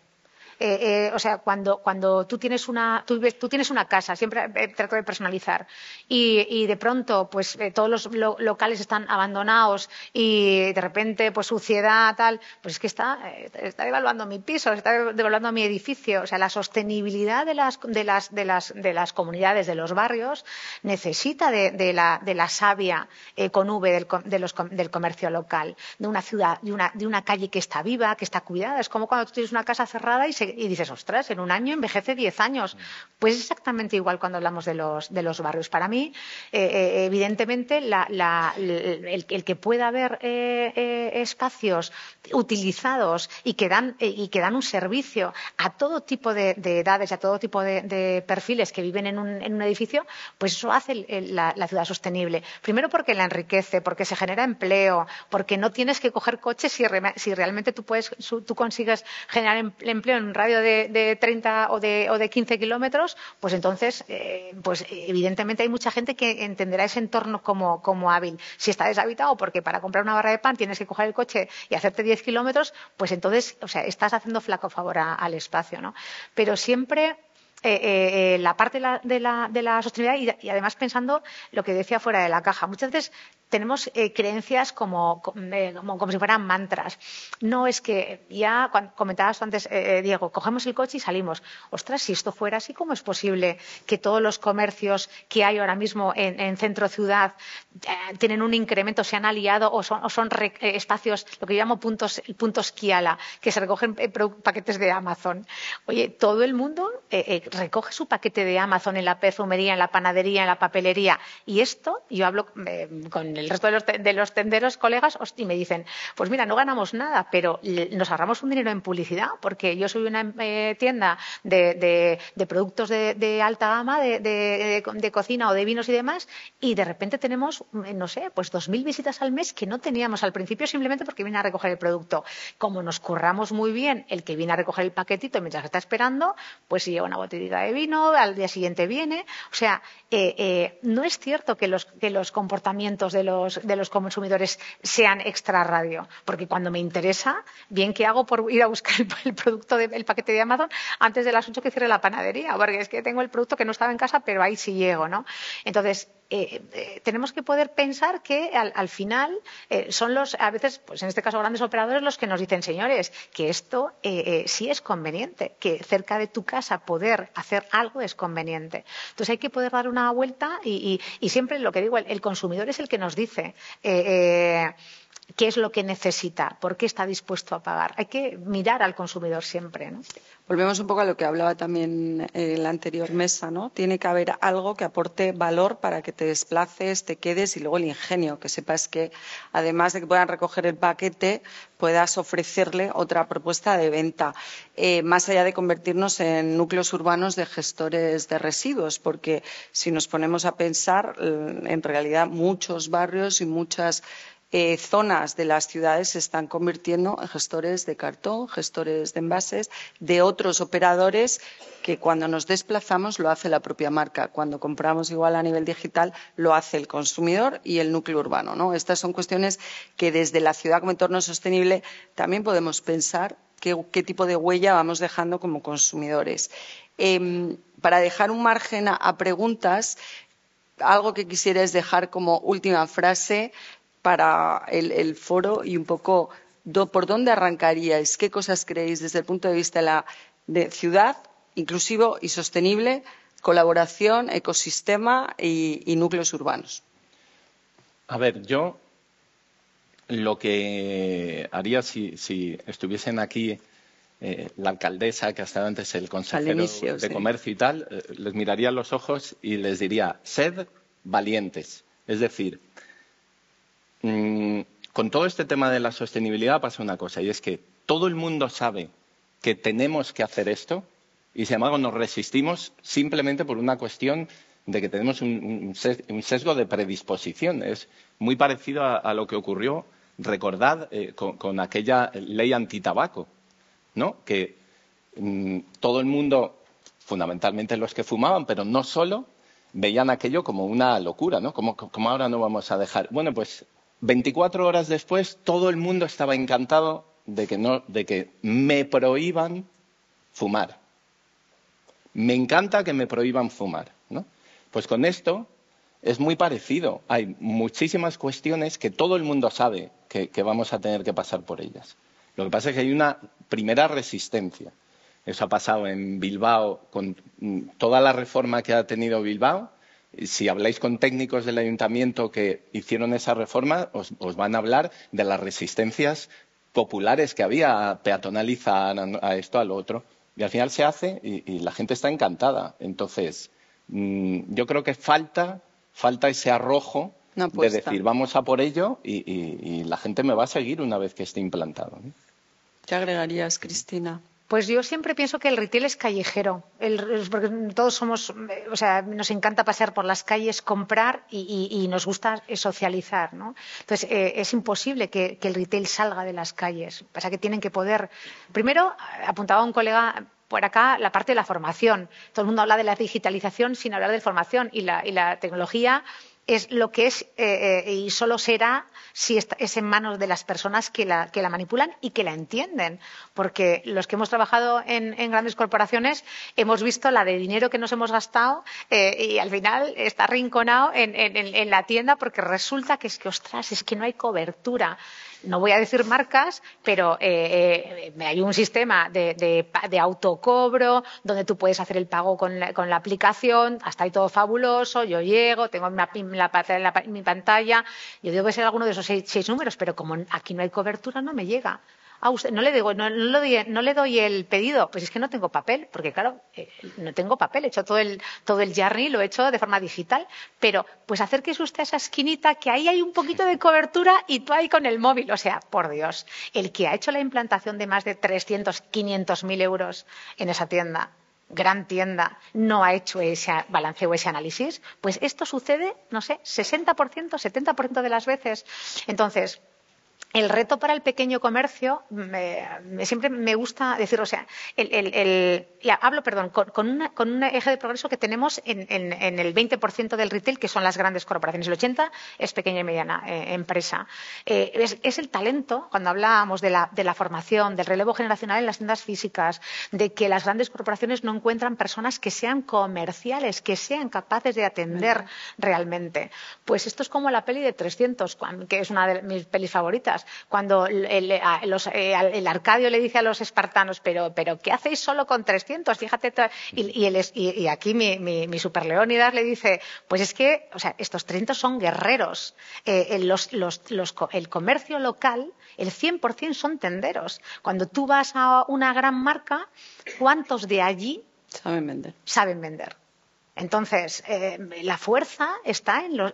eh, eh, o sea, cuando, cuando tú, tienes una, tú, tienes una casa, siempre eh, trato de personalizar, y, de pronto pues todos los locales están abandonados y de repente pues suciedad, tal, pues es que está, está devaluando mi piso, está devaluando mi edificio, o sea, la sostenibilidad de las, de las, de las, de las comunidades, de los barrios, necesita de, de, la, de la, savia con V del, de los, del comercio local, de una ciudad, de una, de una calle que está viva, que está cuidada. Es como cuando tú tienes una casa cerrada y se y dices, ostras, en un año envejece 10 años. Mm. Pues exactamente igual cuando hablamos de los, barrios. Para mí, eh, eh, evidentemente, el, que pueda haber eh, espacios utilizados y que, dan, un servicio a todo tipo de, edades y a todo tipo de, perfiles que viven en un, edificio, pues eso hace la, ciudad sostenible. Primero porque la enriquece, porque se genera empleo, porque no tienes que coger coches si, realmente tú, puedes, consigues generar em, empleo en radio de, de 30 o de, o 15 kilómetros, pues entonces, eh, pues evidentemente hay mucha gente que entenderá ese entorno como, hábil. Si está deshabitado porque para comprar una barra de pan tienes que coger el coche y hacerte 10 kilómetros, pues entonces, o sea, estás haciendo flaco favor al espacio, ¿no? Pero siempre eh, eh, eh, la parte de la, sostenibilidad y, además pensando lo que decía fuera de la caja. Muchas veces tenemos creencias como, si fueran mantras. No es que, ya comentabas antes, Diego, cogemos el coche y salimos. Ostras, si esto fuera así, ¿cómo es posible que todos los comercios que hay ahora mismo en, centro ciudad tienen un incremento, se han aliado o son, espacios, lo que yo llamo puntos, puntos Kiala, que se recogen paquetes de Amazon? Oye, todo el mundo recoge su paquete de Amazon en la perfumería, en la panadería, en la papelería. Y esto, yo hablo eh, con el resto de los, tenderos, colegas, y me dicen, pues mira, no ganamos nada, pero nos ahorramos un dinero en publicidad, porque yo soy una eh, tienda de, productos de, alta gama, de, cocina o de vinos y demás, y de repente tenemos, eh, no sé, pues 2.000 visitas al mes que no teníamos al principio simplemente porque viene a recoger el producto. Como nos curramos muy bien el que viene a recoger el paquetito mientras está esperando, pues si lleva una botella de vino, al día siguiente viene. O sea, eh, eh, no es cierto que los, comportamientos de los, consumidores sean extra radio, porque cuando me interesa, bien que hago por ir a buscar <laughs> el, producto, del paquete de Amazon antes de las 8 que cierre la panadería, porque es que tengo el producto que no estaba en casa, pero ahí sí llego, ¿no? Entonces, eh, eh, tenemos que poder pensar que al, final eh, son los, a veces, pues en este caso grandes operadores, los que nos dicen, señores, que esto sí es conveniente, que cerca de tu casa poder hacer algo es conveniente. Entonces hay que poder dar una vuelta y, siempre lo que digo, el, consumidor es el que nos dice qué es lo que necesita, por qué está dispuesto a pagar. Hay que mirar al consumidor siempre. ¿no? Volvemos un poco a lo que hablaba también en la anterior mesa, ¿no? Tiene que haber algo que aporte valor para que te desplaces, te quedes y luego el ingenio, que sepas que además de que puedan recoger el paquete, puedas ofrecerle otra propuesta de venta, eh, más allá de convertirnos en núcleos urbanos de gestores de residuos, porque si nos ponemos a pensar, eh, en realidad muchos barrios y muchas eh, zonas de las ciudades se están convirtiendo en gestores de cartón, gestores de envases, de otros operadores que cuando nos desplazamos lo hace la propia marca. Cuando compramos igual a nivel digital lo hace el consumidor y el núcleo urbano. ¿no? Estas son cuestiones que desde la ciudad como entorno sostenible también podemos pensar qué, tipo de huella vamos dejando como consumidores. Em, para dejar un margen a, a preguntas, algo que quisiera es dejar como última frase para el, foro y un poco por dónde arrancaríais, qué cosas creéis desde el punto de vista de la ciudad, inclusivo y sostenible, colaboración, ecosistema y, núcleos urbanos. A ver, yo lo que haría si, estuviesen aquí eh, la alcaldesa, que hasta antes antes el consejero de comercio y tal, eh, les miraría los ojos y les diría, sed valientes. Es decir, Mm, con todo este tema de la sostenibilidad pasa una cosa, y es que todo el mundo sabe que tenemos que hacer esto, y sin embargo nos resistimos simplemente por una cuestión de que tenemos un, sesgo de predisposición. Es muy parecido a, lo que ocurrió, recordad, eh, con, aquella ley antitabaco, ¿no? que mm, todo el mundo, fundamentalmente los que fumaban, pero no solo, veían aquello como una locura, ¿no? Como, como, ahora no vamos a dejar. Bueno, pues 24 horas después, todo el mundo estaba encantado de que, no, me prohíban fumar. Me encanta que me prohíban fumar. ¿no? Pues con esto es muy parecido. Hay muchísimas cuestiones que todo el mundo sabe que, vamos a tener que pasar por ellas. Lo que pasa es que hay una primera resistencia. Eso ha pasado en Bilbao, con mm, toda la reforma que ha tenido Bilbao, si habláis con técnicos del ayuntamiento que hicieron esa reforma, os, van a hablar de las resistencias populares que había a peatonalizar a esto, a lo otro. Y al final se hace y, la gente está encantada. Entonces, mm, yo creo que falta, falta ese arrojo de decir, vamos a por ello y, la gente me va a seguir una vez que esté implantado. ¿Qué agregarías, Cristina? Pues yo siempre pienso que el retail es callejero, porque todos somos, o sea, nos encanta pasar por las calles, comprar y, nos gusta eh, socializar, ¿no? Entonces, eh, es imposible que, el retail salga de las calles. Pasa que tienen que poder. Primero, apuntaba un colega por acá la parte de la formación. Todo el mundo habla de la digitalización sin hablar de formación y la tecnología es lo que es eh, eh, y solo será si es en manos de las personas que la, manipulan y que la entienden. Porque los que hemos trabajado en, grandes corporaciones hemos visto la de dinero que nos hemos gastado eh, y al final está rinconado en la tienda porque resulta que es que, ostras, es que no hay cobertura no voy a decir marcas, pero eh, eh, hay un sistema de, autocobro donde tú puedes hacer el pago con la, aplicación, hasta ahí todo fabuloso, yo llego, tengo la, la, mi pantalla, yo debo ser alguno de esos seis números, pero como aquí no hay cobertura no me llega no le digo, no, doy, el pedido, pues es que no tengo papel, porque claro, eh, no tengo papel, he hecho todo el, todo el journey, lo he hecho de forma digital, pero pues acérquese usted a esa esquinita que ahí hay un poquito de cobertura y tú ahí con el móvil, o sea, por Dios, el que ha hecho la implantación de más de 300, 500 mil euros en esa tienda, gran tienda no ha hecho ese balanceo, o ese análisis, pues esto sucede, no sé, 60%, 70% de las veces. Entonces, el reto para el pequeño comercio, siempre me gusta decir, o sea, hablo, perdón, con, un eje de progreso que tenemos en, el 20% del retail, que son las grandes corporaciones. El 80% es pequeña y mediana eh, empresa. Eh, es, el talento, cuando hablábamos de la, de la, formación, del relevo generacional en las tiendas físicas, de que las grandes corporaciones no encuentran personas que sean comerciales, que sean capaces de atender realmente. Pues esto es como la peli de 300, que es una de mis pelis favoritas cuando eh, el, Arcadio le dice a los espartanos, pero, pero ¿qué hacéis solo con 300? Fíjate, y, aquí mi, mi, super Leónidas le dice, pues es que, o sea, estos 300 son guerreros, eh, eh, el comercio local, el 100% son tenderos. Cuando tú vas a una gran marca, ¿cuántos de allí saben vender? Saben vender. Entonces, eh, la fuerza está en, los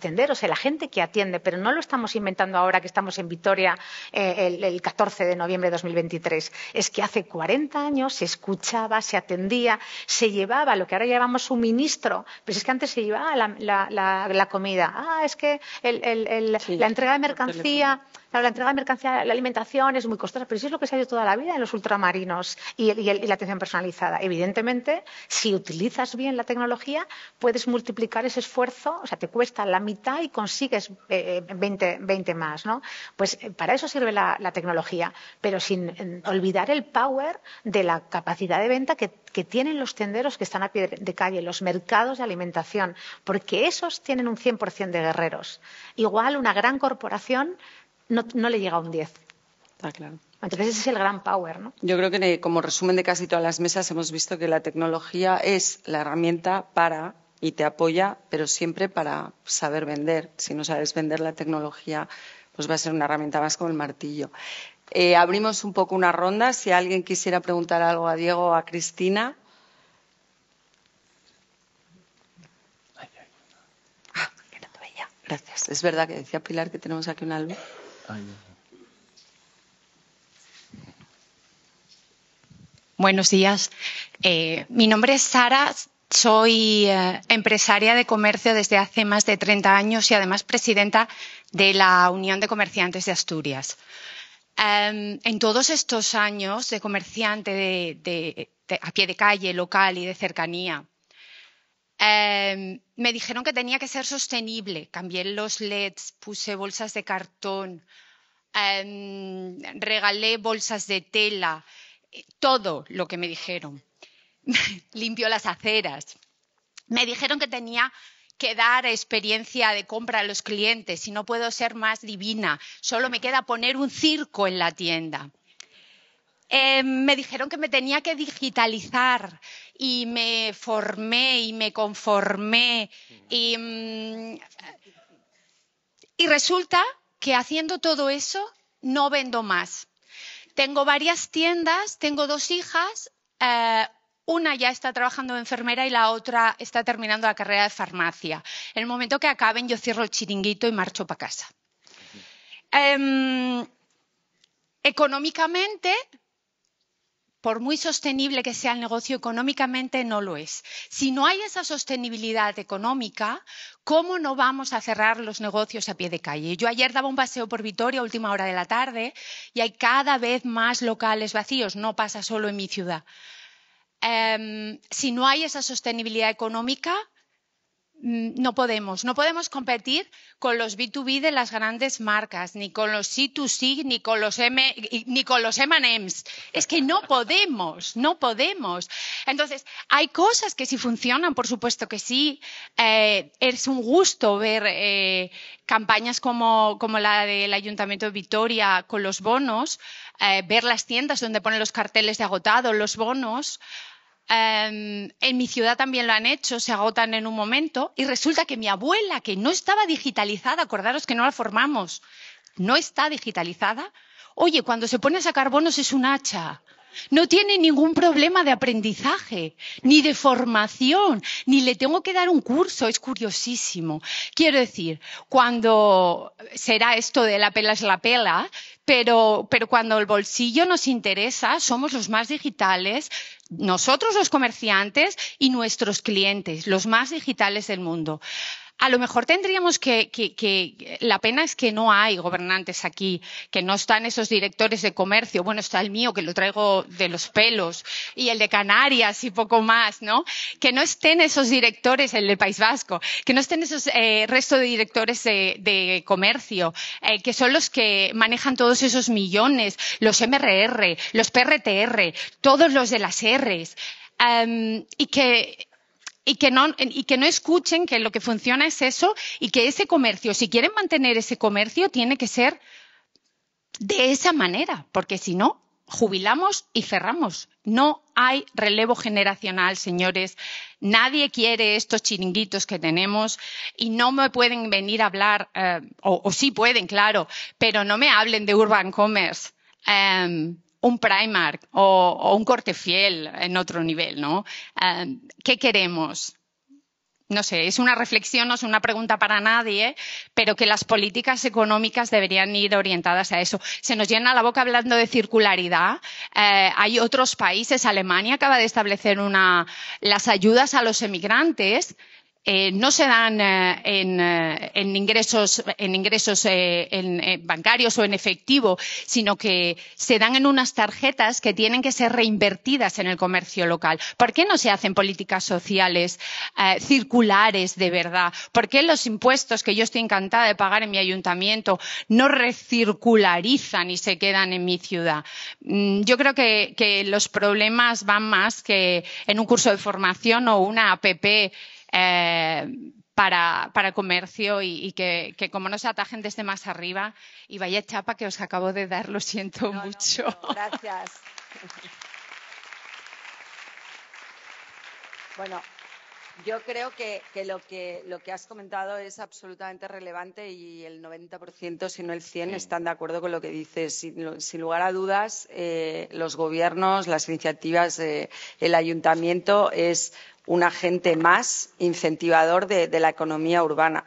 tenderos, en la gente que atiende, pero no lo estamos inventando ahora que estamos en Vitoria eh, el, 14 de noviembre de 2023. Es que hace 40 años se escuchaba, se atendía, se llevaba lo que ahora llamamos suministro, pero es que antes se llevaba la, comida. Ah, es que la entrega de mercancía la entrega de mercancía, la alimentación es muy costosa, pero eso es lo que se ha hecho toda la vida en los ultramarinos y, la atención personalizada. Evidentemente, si utilizas bien la tecnología, puedes multiplicar ese esfuerzo, o sea, te cuesta la mitad y consigues 20, eh, más, ¿no? Pues eh, para eso sirve la, tecnología, pero sin olvidar el power de la capacidad de venta que, que, tienen los tenderos que están a pie de calle, los mercados de alimentación, porque esos tienen un 100% de guerreros. Igual una gran corporación no, le llega un 10. Ah, claro. Entonces ese es el gran power, ¿no? Yo creo que como resumen de casi todas las mesas hemos visto que la tecnología es la herramienta para y te apoya, pero siempre para saber vender. Si no sabes vender la tecnología, pues va a ser una herramienta más como el martillo. Eh, abrimos un poco una ronda. Si alguien quisiera preguntar algo a Diego o a Cristina. Ah, Gracias. Es verdad que decía Pilar que tenemos aquí un álbum Buenos días. Eh, mi nombre es Sara. Soy eh, empresaria de comercio desde hace más de 30 años y además presidenta de la Unión de Comerciantes de Asturias. Em, en todos estos años de comerciante a pie de calle, local y de cercanía, Em, me dijeron que tenía que ser sostenible. Cambié los LEDs, puse bolsas de cartón, em, regalé bolsas de tela, eh, todo lo que me dijeron. <laughs> Limpió las aceras. Me dijeron que tenía que dar experiencia de compra a los clientes y no puedo ser más divina. Solo me queda poner un circo en la tienda. Eh, me dijeron que me tenía que digitalizar y me formé y me conformé mm, y, resulta que haciendo todo eso no vendo más. Tengo varias tiendas, tengo dos hijas, eh, una ya está trabajando de enfermera y la otra está terminando la carrera de farmacia. En el momento que acaben yo cierro el chiringuito y marcho para casa. Em, económicamente por muy sostenible que sea el negocio económicamente, no lo es. Si no hay esa sostenibilidad económica, ¿cómo no vamos a cerrar los negocios a pie de calle? Yo ayer daba un paseo por Vitoria a última hora de la tarde y hay cada vez más locales vacíos, no pasa solo en mi ciudad. Em, si no hay esa sostenibilidad económica, Mm, no podemos, no podemos competir con los B2B de las grandes marcas, ni con los C2C, ni con los ni con los M&M's. Es que no podemos, no podemos. Entonces, hay cosas que sí funcionan, por supuesto que sí. Eh, es un gusto ver eh, campañas como, la del Ayuntamiento de Vitoria con los bonos, eh, ver las tiendas donde ponen los carteles de agotado, los bonos. Em, en mi ciudad también lo han hecho, se agotan en un momento y resulta que mi abuela, que no estaba digitalizada, acordaros que no la formamos, no está digitalizada, oye, cuando se pone a sacar bonos es un hacha. No tiene ningún problema de aprendizaje, ni de formación, ni le tengo que dar un curso, es curiosísimo. Quiero decir, cuando será esto de la pela es la pela, pero, pero cuando el bolsillo nos interesa, somos los más digitales, nosotros los comerciantes y nuestros clientes, los más digitales del mundo a lo mejor tendríamos que, La pena es que no hay gobernantes aquí, que no están esos directores de comercio. Bueno, está el mío, que lo traigo de los pelos, y el de Canarias y poco más, ¿no? Que no estén esos directores, el del País Vasco, que no estén esos eh, resto de directores de, comercio, eh, que son los que manejan todos esos millones, los MRR, los PRTR, todos los de las Rs. Em, y que y que, no, y que no escuchen que lo que funciona es eso y que ese comercio, si quieren mantener ese comercio, tiene que ser de esa manera, porque si no, jubilamos y cerramos. No hay relevo generacional, señores. Nadie quiere estos chiringuitos que tenemos y no me pueden venir a hablar, eh, o, sí pueden, claro, pero no me hablen de urban commerce. Em, un Primark o, un corte fiel en otro nivel, ¿no? Eh, ¿Qué queremos? no sé, es una reflexión, no es una pregunta para nadie, pero que las políticas económicas deberían ir orientadas a eso. Se nos llena la boca hablando de circularidad. Eh, hay otros países, Alemania acaba de establecer las ayudas a los emigrantes eh, no se dan eh, eh, en, ingresos, en bancarios o en efectivo, sino que se dan en unas tarjetas que tienen que ser reinvertidas en el comercio local. ¿Por qué no se hacen políticas sociales circulares de verdad? ¿Por qué los impuestos que yo estoy encantada de pagar en mi ayuntamiento no recircularizan y se quedan en mi ciudad? Mm, yo creo que los problemas van más que en un curso de formación o una APP eh, para, comercio y, que, como no se atajen desde más arriba. Y vaya chapa que os acabo de dar, lo siento mucho. gracias. <laughs> bueno, yo creo que, lo que has comentado es absolutamente relevante y el 90%, si no el 100%, están de acuerdo con lo que dices. Sin, lugar a dudas, eh, los gobiernos, las iniciativas, eh, el ayuntamiento es un agente más incentivador de, la economía urbana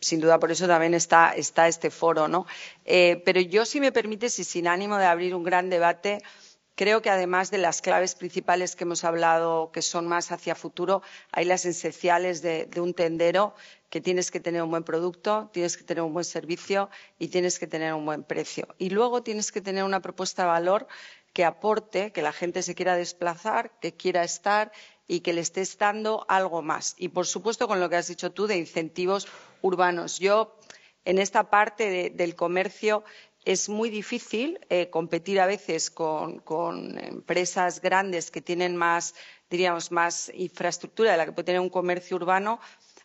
sin duda por eso también está, este foro, ¿no? Eh, pero yo, si me permite, y sin ánimo de abrir un gran debate, Creo que además de las claves principales que hemos hablado, que son más hacia futuro, hay las esenciales de, un tendero, que tienes que tener un buen producto, tienes que tener un buen servicio y tienes que tener un buen precio. Y luego tienes que tener una propuesta de valor que aporte, que la gente se quiera desplazar, que quiera estar y que le esté dando algo más. Y, por supuesto, con lo que has dicho tú de incentivos urbanos. Yo, en esta parte del comercio, es muy difícil eh, competir a veces con, empresas grandes que tienen más, diríamos, más infraestructura de la que puede tener un comercio urbano,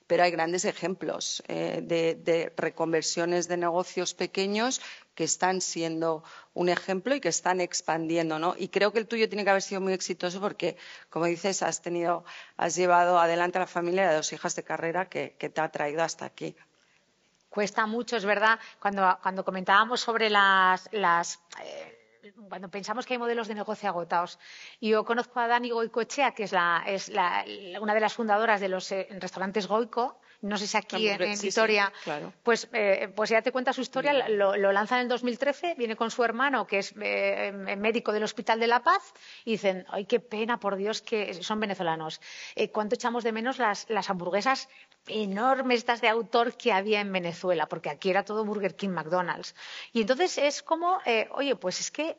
pero hay grandes ejemplos eh, de, reconversiones de negocios pequeños que están siendo un ejemplo y que están expandiendo, ¿no? Y creo que el tuyo tiene que haber sido muy exitoso porque, como dices, has tenido, has llevado adelante a la familia de dos hijas de carrera que te ha traído hasta aquí cuesta mucho, es verdad, cuando, comentábamos sobre las. las eh, cuando pensamos que hay modelos de negocio agotados. Yo conozco a Dani Goicochea, que es, la, una de las fundadoras de los eh, restaurantes Goico, no sé si aquí en, Vitoria, pues, eh, pues, ya te cuenta su historia, lo, lanzan en el 2013, viene con su hermano, que es eh, em, em, médico del Hospital de la Paz, y dicen, ay, qué pena, por Dios, que son venezolanos. Eh, ¿Cuánto echamos de menos las, las hamburguesas enormes, estas de autor que había en Venezuela? Porque aquí era todo Burger King, McDonald's. Y entonces es como, oye, pues es que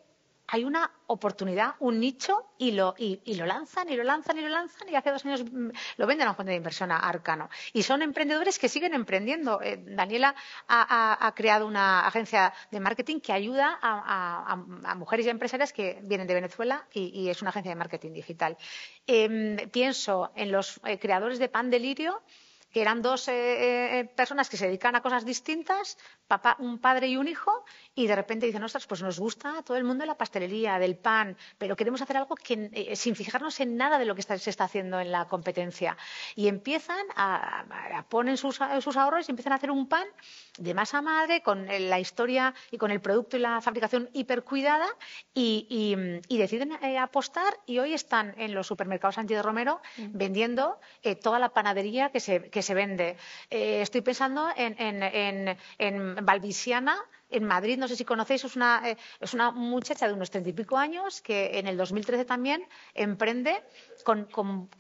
hay una oportunidad, un nicho, y lo, y, lo lanzan, y lo lanzan, y lo lanzan, y hace dos años mm, lo venden a un fondo de inversión a Arcano. Y son emprendedores que siguen emprendiendo. Eh, Daniela ha, creado una agencia de marketing que ayuda a, mujeres y empresarias que vienen de Venezuela y, es una agencia de marketing digital. Em, pienso en los eh, creadores de Pan Delirio que eran dos eh, eh, eh, personas que se dedican a cosas distintas, papá, un padre y un hijo, y de repente dicen, ostras, pues nos gusta a todo el mundo la pastelería, del pan, pero queremos hacer algo que, sin fijarnos en nada de lo que se está haciendo en la competencia. Y empiezan a, poner sus, ahorros y empiezan a hacer un pan de masa madre con la historia y con el producto y la fabricación hipercuidada y, deciden apostar y hoy están en los supermercados Santi de Romero mm. vendiendo toda la panadería que se, que se vende. Eh, estoy pensando en, en, en, en en Madrid, no sé si conocéis, eh, es una, muchacha de unos treinta y pico años que en el 2013 también emprende con,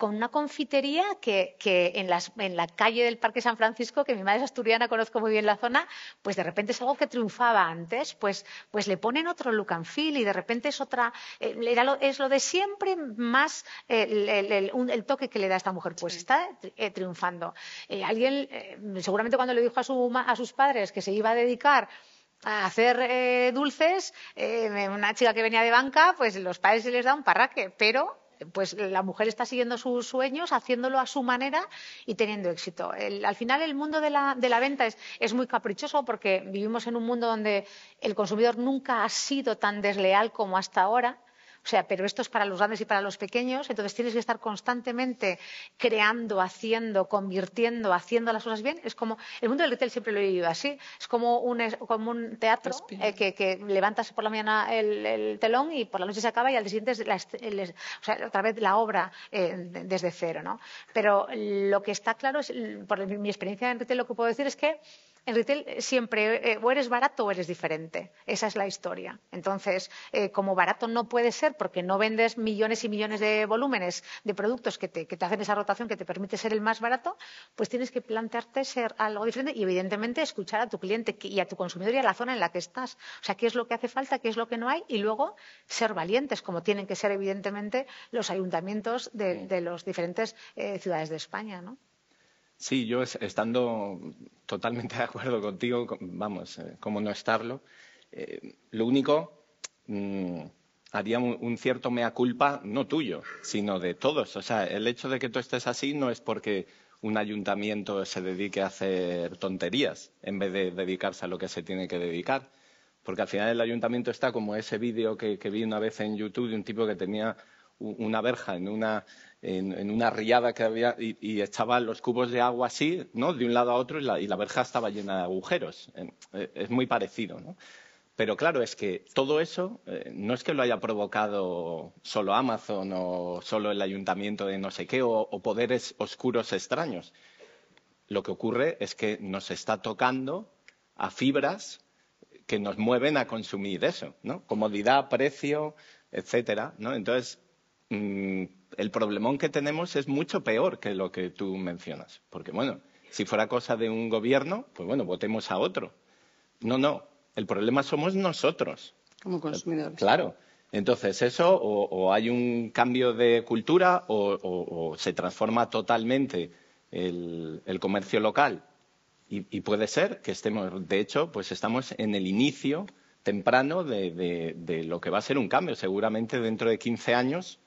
una confitería que, en, la calle del Parque San Francisco, que mi madre es asturiana, conozco muy bien la zona, pues de repente es algo que triunfaba antes, pues, pues le ponen otro lucanfil y de repente es otra, eh, es lo de siempre más eh, el, toque que le da a esta mujer, pues está triunfando. alguien, seguramente cuando le dijo a sus padres que se iba a dedicar a hacer eh, dulces, eh, una chica que venía de banca, pues los padres se les da un parraque, pero pues la mujer está siguiendo sus sueños, haciéndolo a su manera y teniendo éxito. al final el mundo de la, de la venta es, es, muy caprichoso porque vivimos en un mundo donde el consumidor nunca ha sido tan desleal como hasta ahora o sea, pero esto es para los grandes y para los pequeños, entonces tienes que estar constantemente creando, haciendo, convirtiendo, haciendo las cosas bien. Es como, el mundo del retail siempre lo he vivido así, es como un, como un teatro eh, que, levantas por la mañana el, telón y por la noche se acaba y al siguiente otra vez la obra eh, desde cero. ¿no? Pero lo que está claro, es, por mi experiencia en retail, lo que puedo decir es que en retail eh, siempre eh, o eres barato o eres diferente. Esa es la historia. Entonces, eh, como barato no puede ser porque no vendes millones y millones de volúmenes de productos que te, hacen esa rotación que te permite ser el más barato, pues tienes que plantearte ser algo diferente y, evidentemente, escuchar a tu cliente y a tu consumidor y a la zona en la que estás. O sea, qué es lo que hace falta, qué es lo que no hay y luego ser valientes, como tienen que ser, evidentemente, los ayuntamientos de, las diferentes ciudades de España. ¿no? Sí, yo estando totalmente <laughs> de acuerdo contigo, vamos, eh, cómo no estarlo. Eh, lo único, mm, haría un, cierto mea culpa, no tuyo, sino de todos. O sea, el hecho de que tú estés así no es porque un ayuntamiento se dedique a hacer tonterías en vez de dedicarse a lo que se tiene que dedicar. Porque al final el ayuntamiento está como ese vídeo que, que vi una vez en YouTube de un tipo que tenía una verja en una en, una rillada que había y, y, echaban los cubos de agua así, ¿no? De un lado a otro y la, y verja estaba llena de agujeros. Eh, es muy parecido, ¿no? Pero claro, es que todo eso eh, no es que lo haya provocado solo Amazon o solo el ayuntamiento de no sé qué o, o poderes oscuros extraños. Lo que ocurre es que nos está tocando a fibras que nos mueven a consumir eso, ¿no? Comodidad, precio, etcétera, ¿no? Entonces, Mm, el problemón que tenemos es mucho peor que lo que tú mencionas. Porque, bueno, si fuera cosa de un gobierno, pues bueno, votemos a otro. No, no. El problema somos nosotros. Como consumidores. Claro. Entonces, eso o, hay un cambio de cultura o, se transforma totalmente el, comercio local. Y, puede ser que estemos, de hecho, pues estamos en el inicio temprano de, de lo que va a ser un cambio. Seguramente dentro de 15 años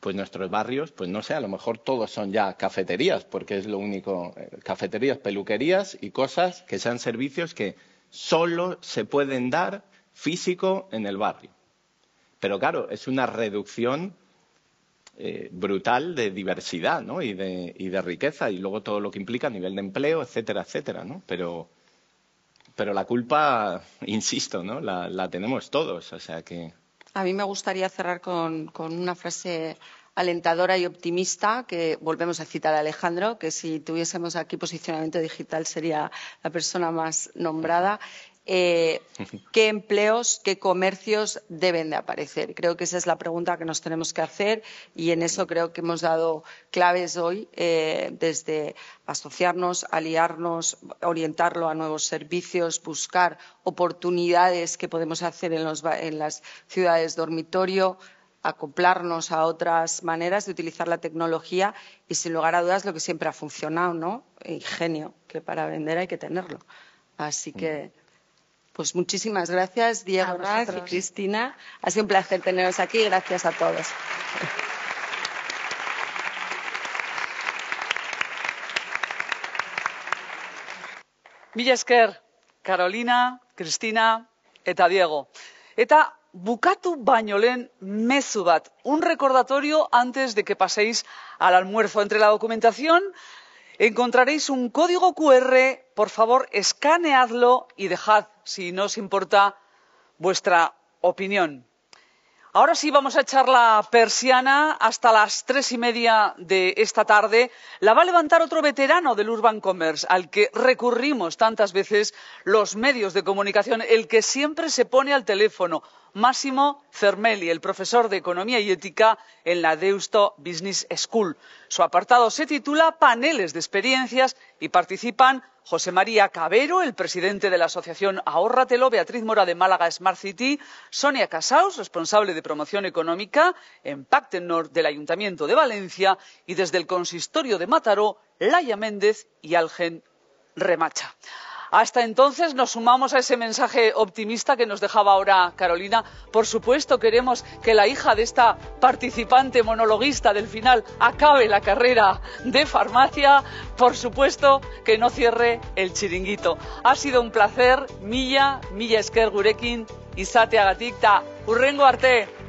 pues nuestros barrios, pues no sé, a lo mejor todos son ya cafeterías, porque es lo único, eh, cafeterías, peluquerías y cosas que sean servicios que solo se pueden dar físico en el barrio. Pero claro, es una reducción eh, brutal de diversidad ¿no? y, de, riqueza y luego todo lo que implica a nivel de empleo, etcétera, etcétera. Pero, pero la culpa, <laughs> insisto, ¿no? la, la tenemos todos. O sea que a mí me gustaría cerrar con, una frase alentadora y optimista, que volvemos a citar a Alejandro, que si tuviésemos aquí posicionamiento digital sería la persona más nombrada, eh, qué empleos, qué comercios deben de aparecer. Creo que esa es la pregunta que nos tenemos que hacer y en eso creo que hemos dado claves hoy eh, desde asociarnos, aliarnos, orientarlo a nuevos servicios, buscar oportunidades que podemos hacer en, en las ciudades dormitorio acoplarnos a otras maneras de utilizar la tecnología y sin lugar a dudas lo que siempre ha funcionado, ¿no? Ingenio, que para vender hay que tenerlo. Así que pues muchísimas gracias, Diego y Cristina. Ha sido un placer teneros aquí. Gracias a todos. Carolina, Cristina eta Diego. Eta bukatu baino lehen mezu bat, un recordatorio antes de que paséis al almuerzo entre la documentación, encontraréis un código QR, por favor, escaneadlo y dejad, si no os importa, vuestra opinión. Ahora sí vamos a echar la persiana hasta las tres y media de esta tarde. La va a levantar otro veterano del Urban Commerce, al que recurrimos tantas veces los medios de comunicación, el que siempre se pone al teléfono Máximo Cermelli, el profesor de Economía y Ética en la Deusto Business School. Su apartado se titula Paneles de experiencias y participan José María Cabero, el presidente de la asociación Ahorratelo, Beatriz Mora de Málaga Smart City, Sonia Casaus, responsable de promoción económica en Pactenor del Ayuntamiento de Valencia y desde el consistorio de Mataró, Laia Méndez y Algen Remacha. Hasta entonces nos sumamos a ese mensaje optimista que nos dejaba ahora Carolina. Por supuesto, queremos que la hija de esta participante monologuista del final acabe la carrera de farmacia. Por supuesto, que no cierre el chiringuito. Ha sido un placer. Milla, Milla Esker Gurekin, Izate Agatikta. Urrengo arte.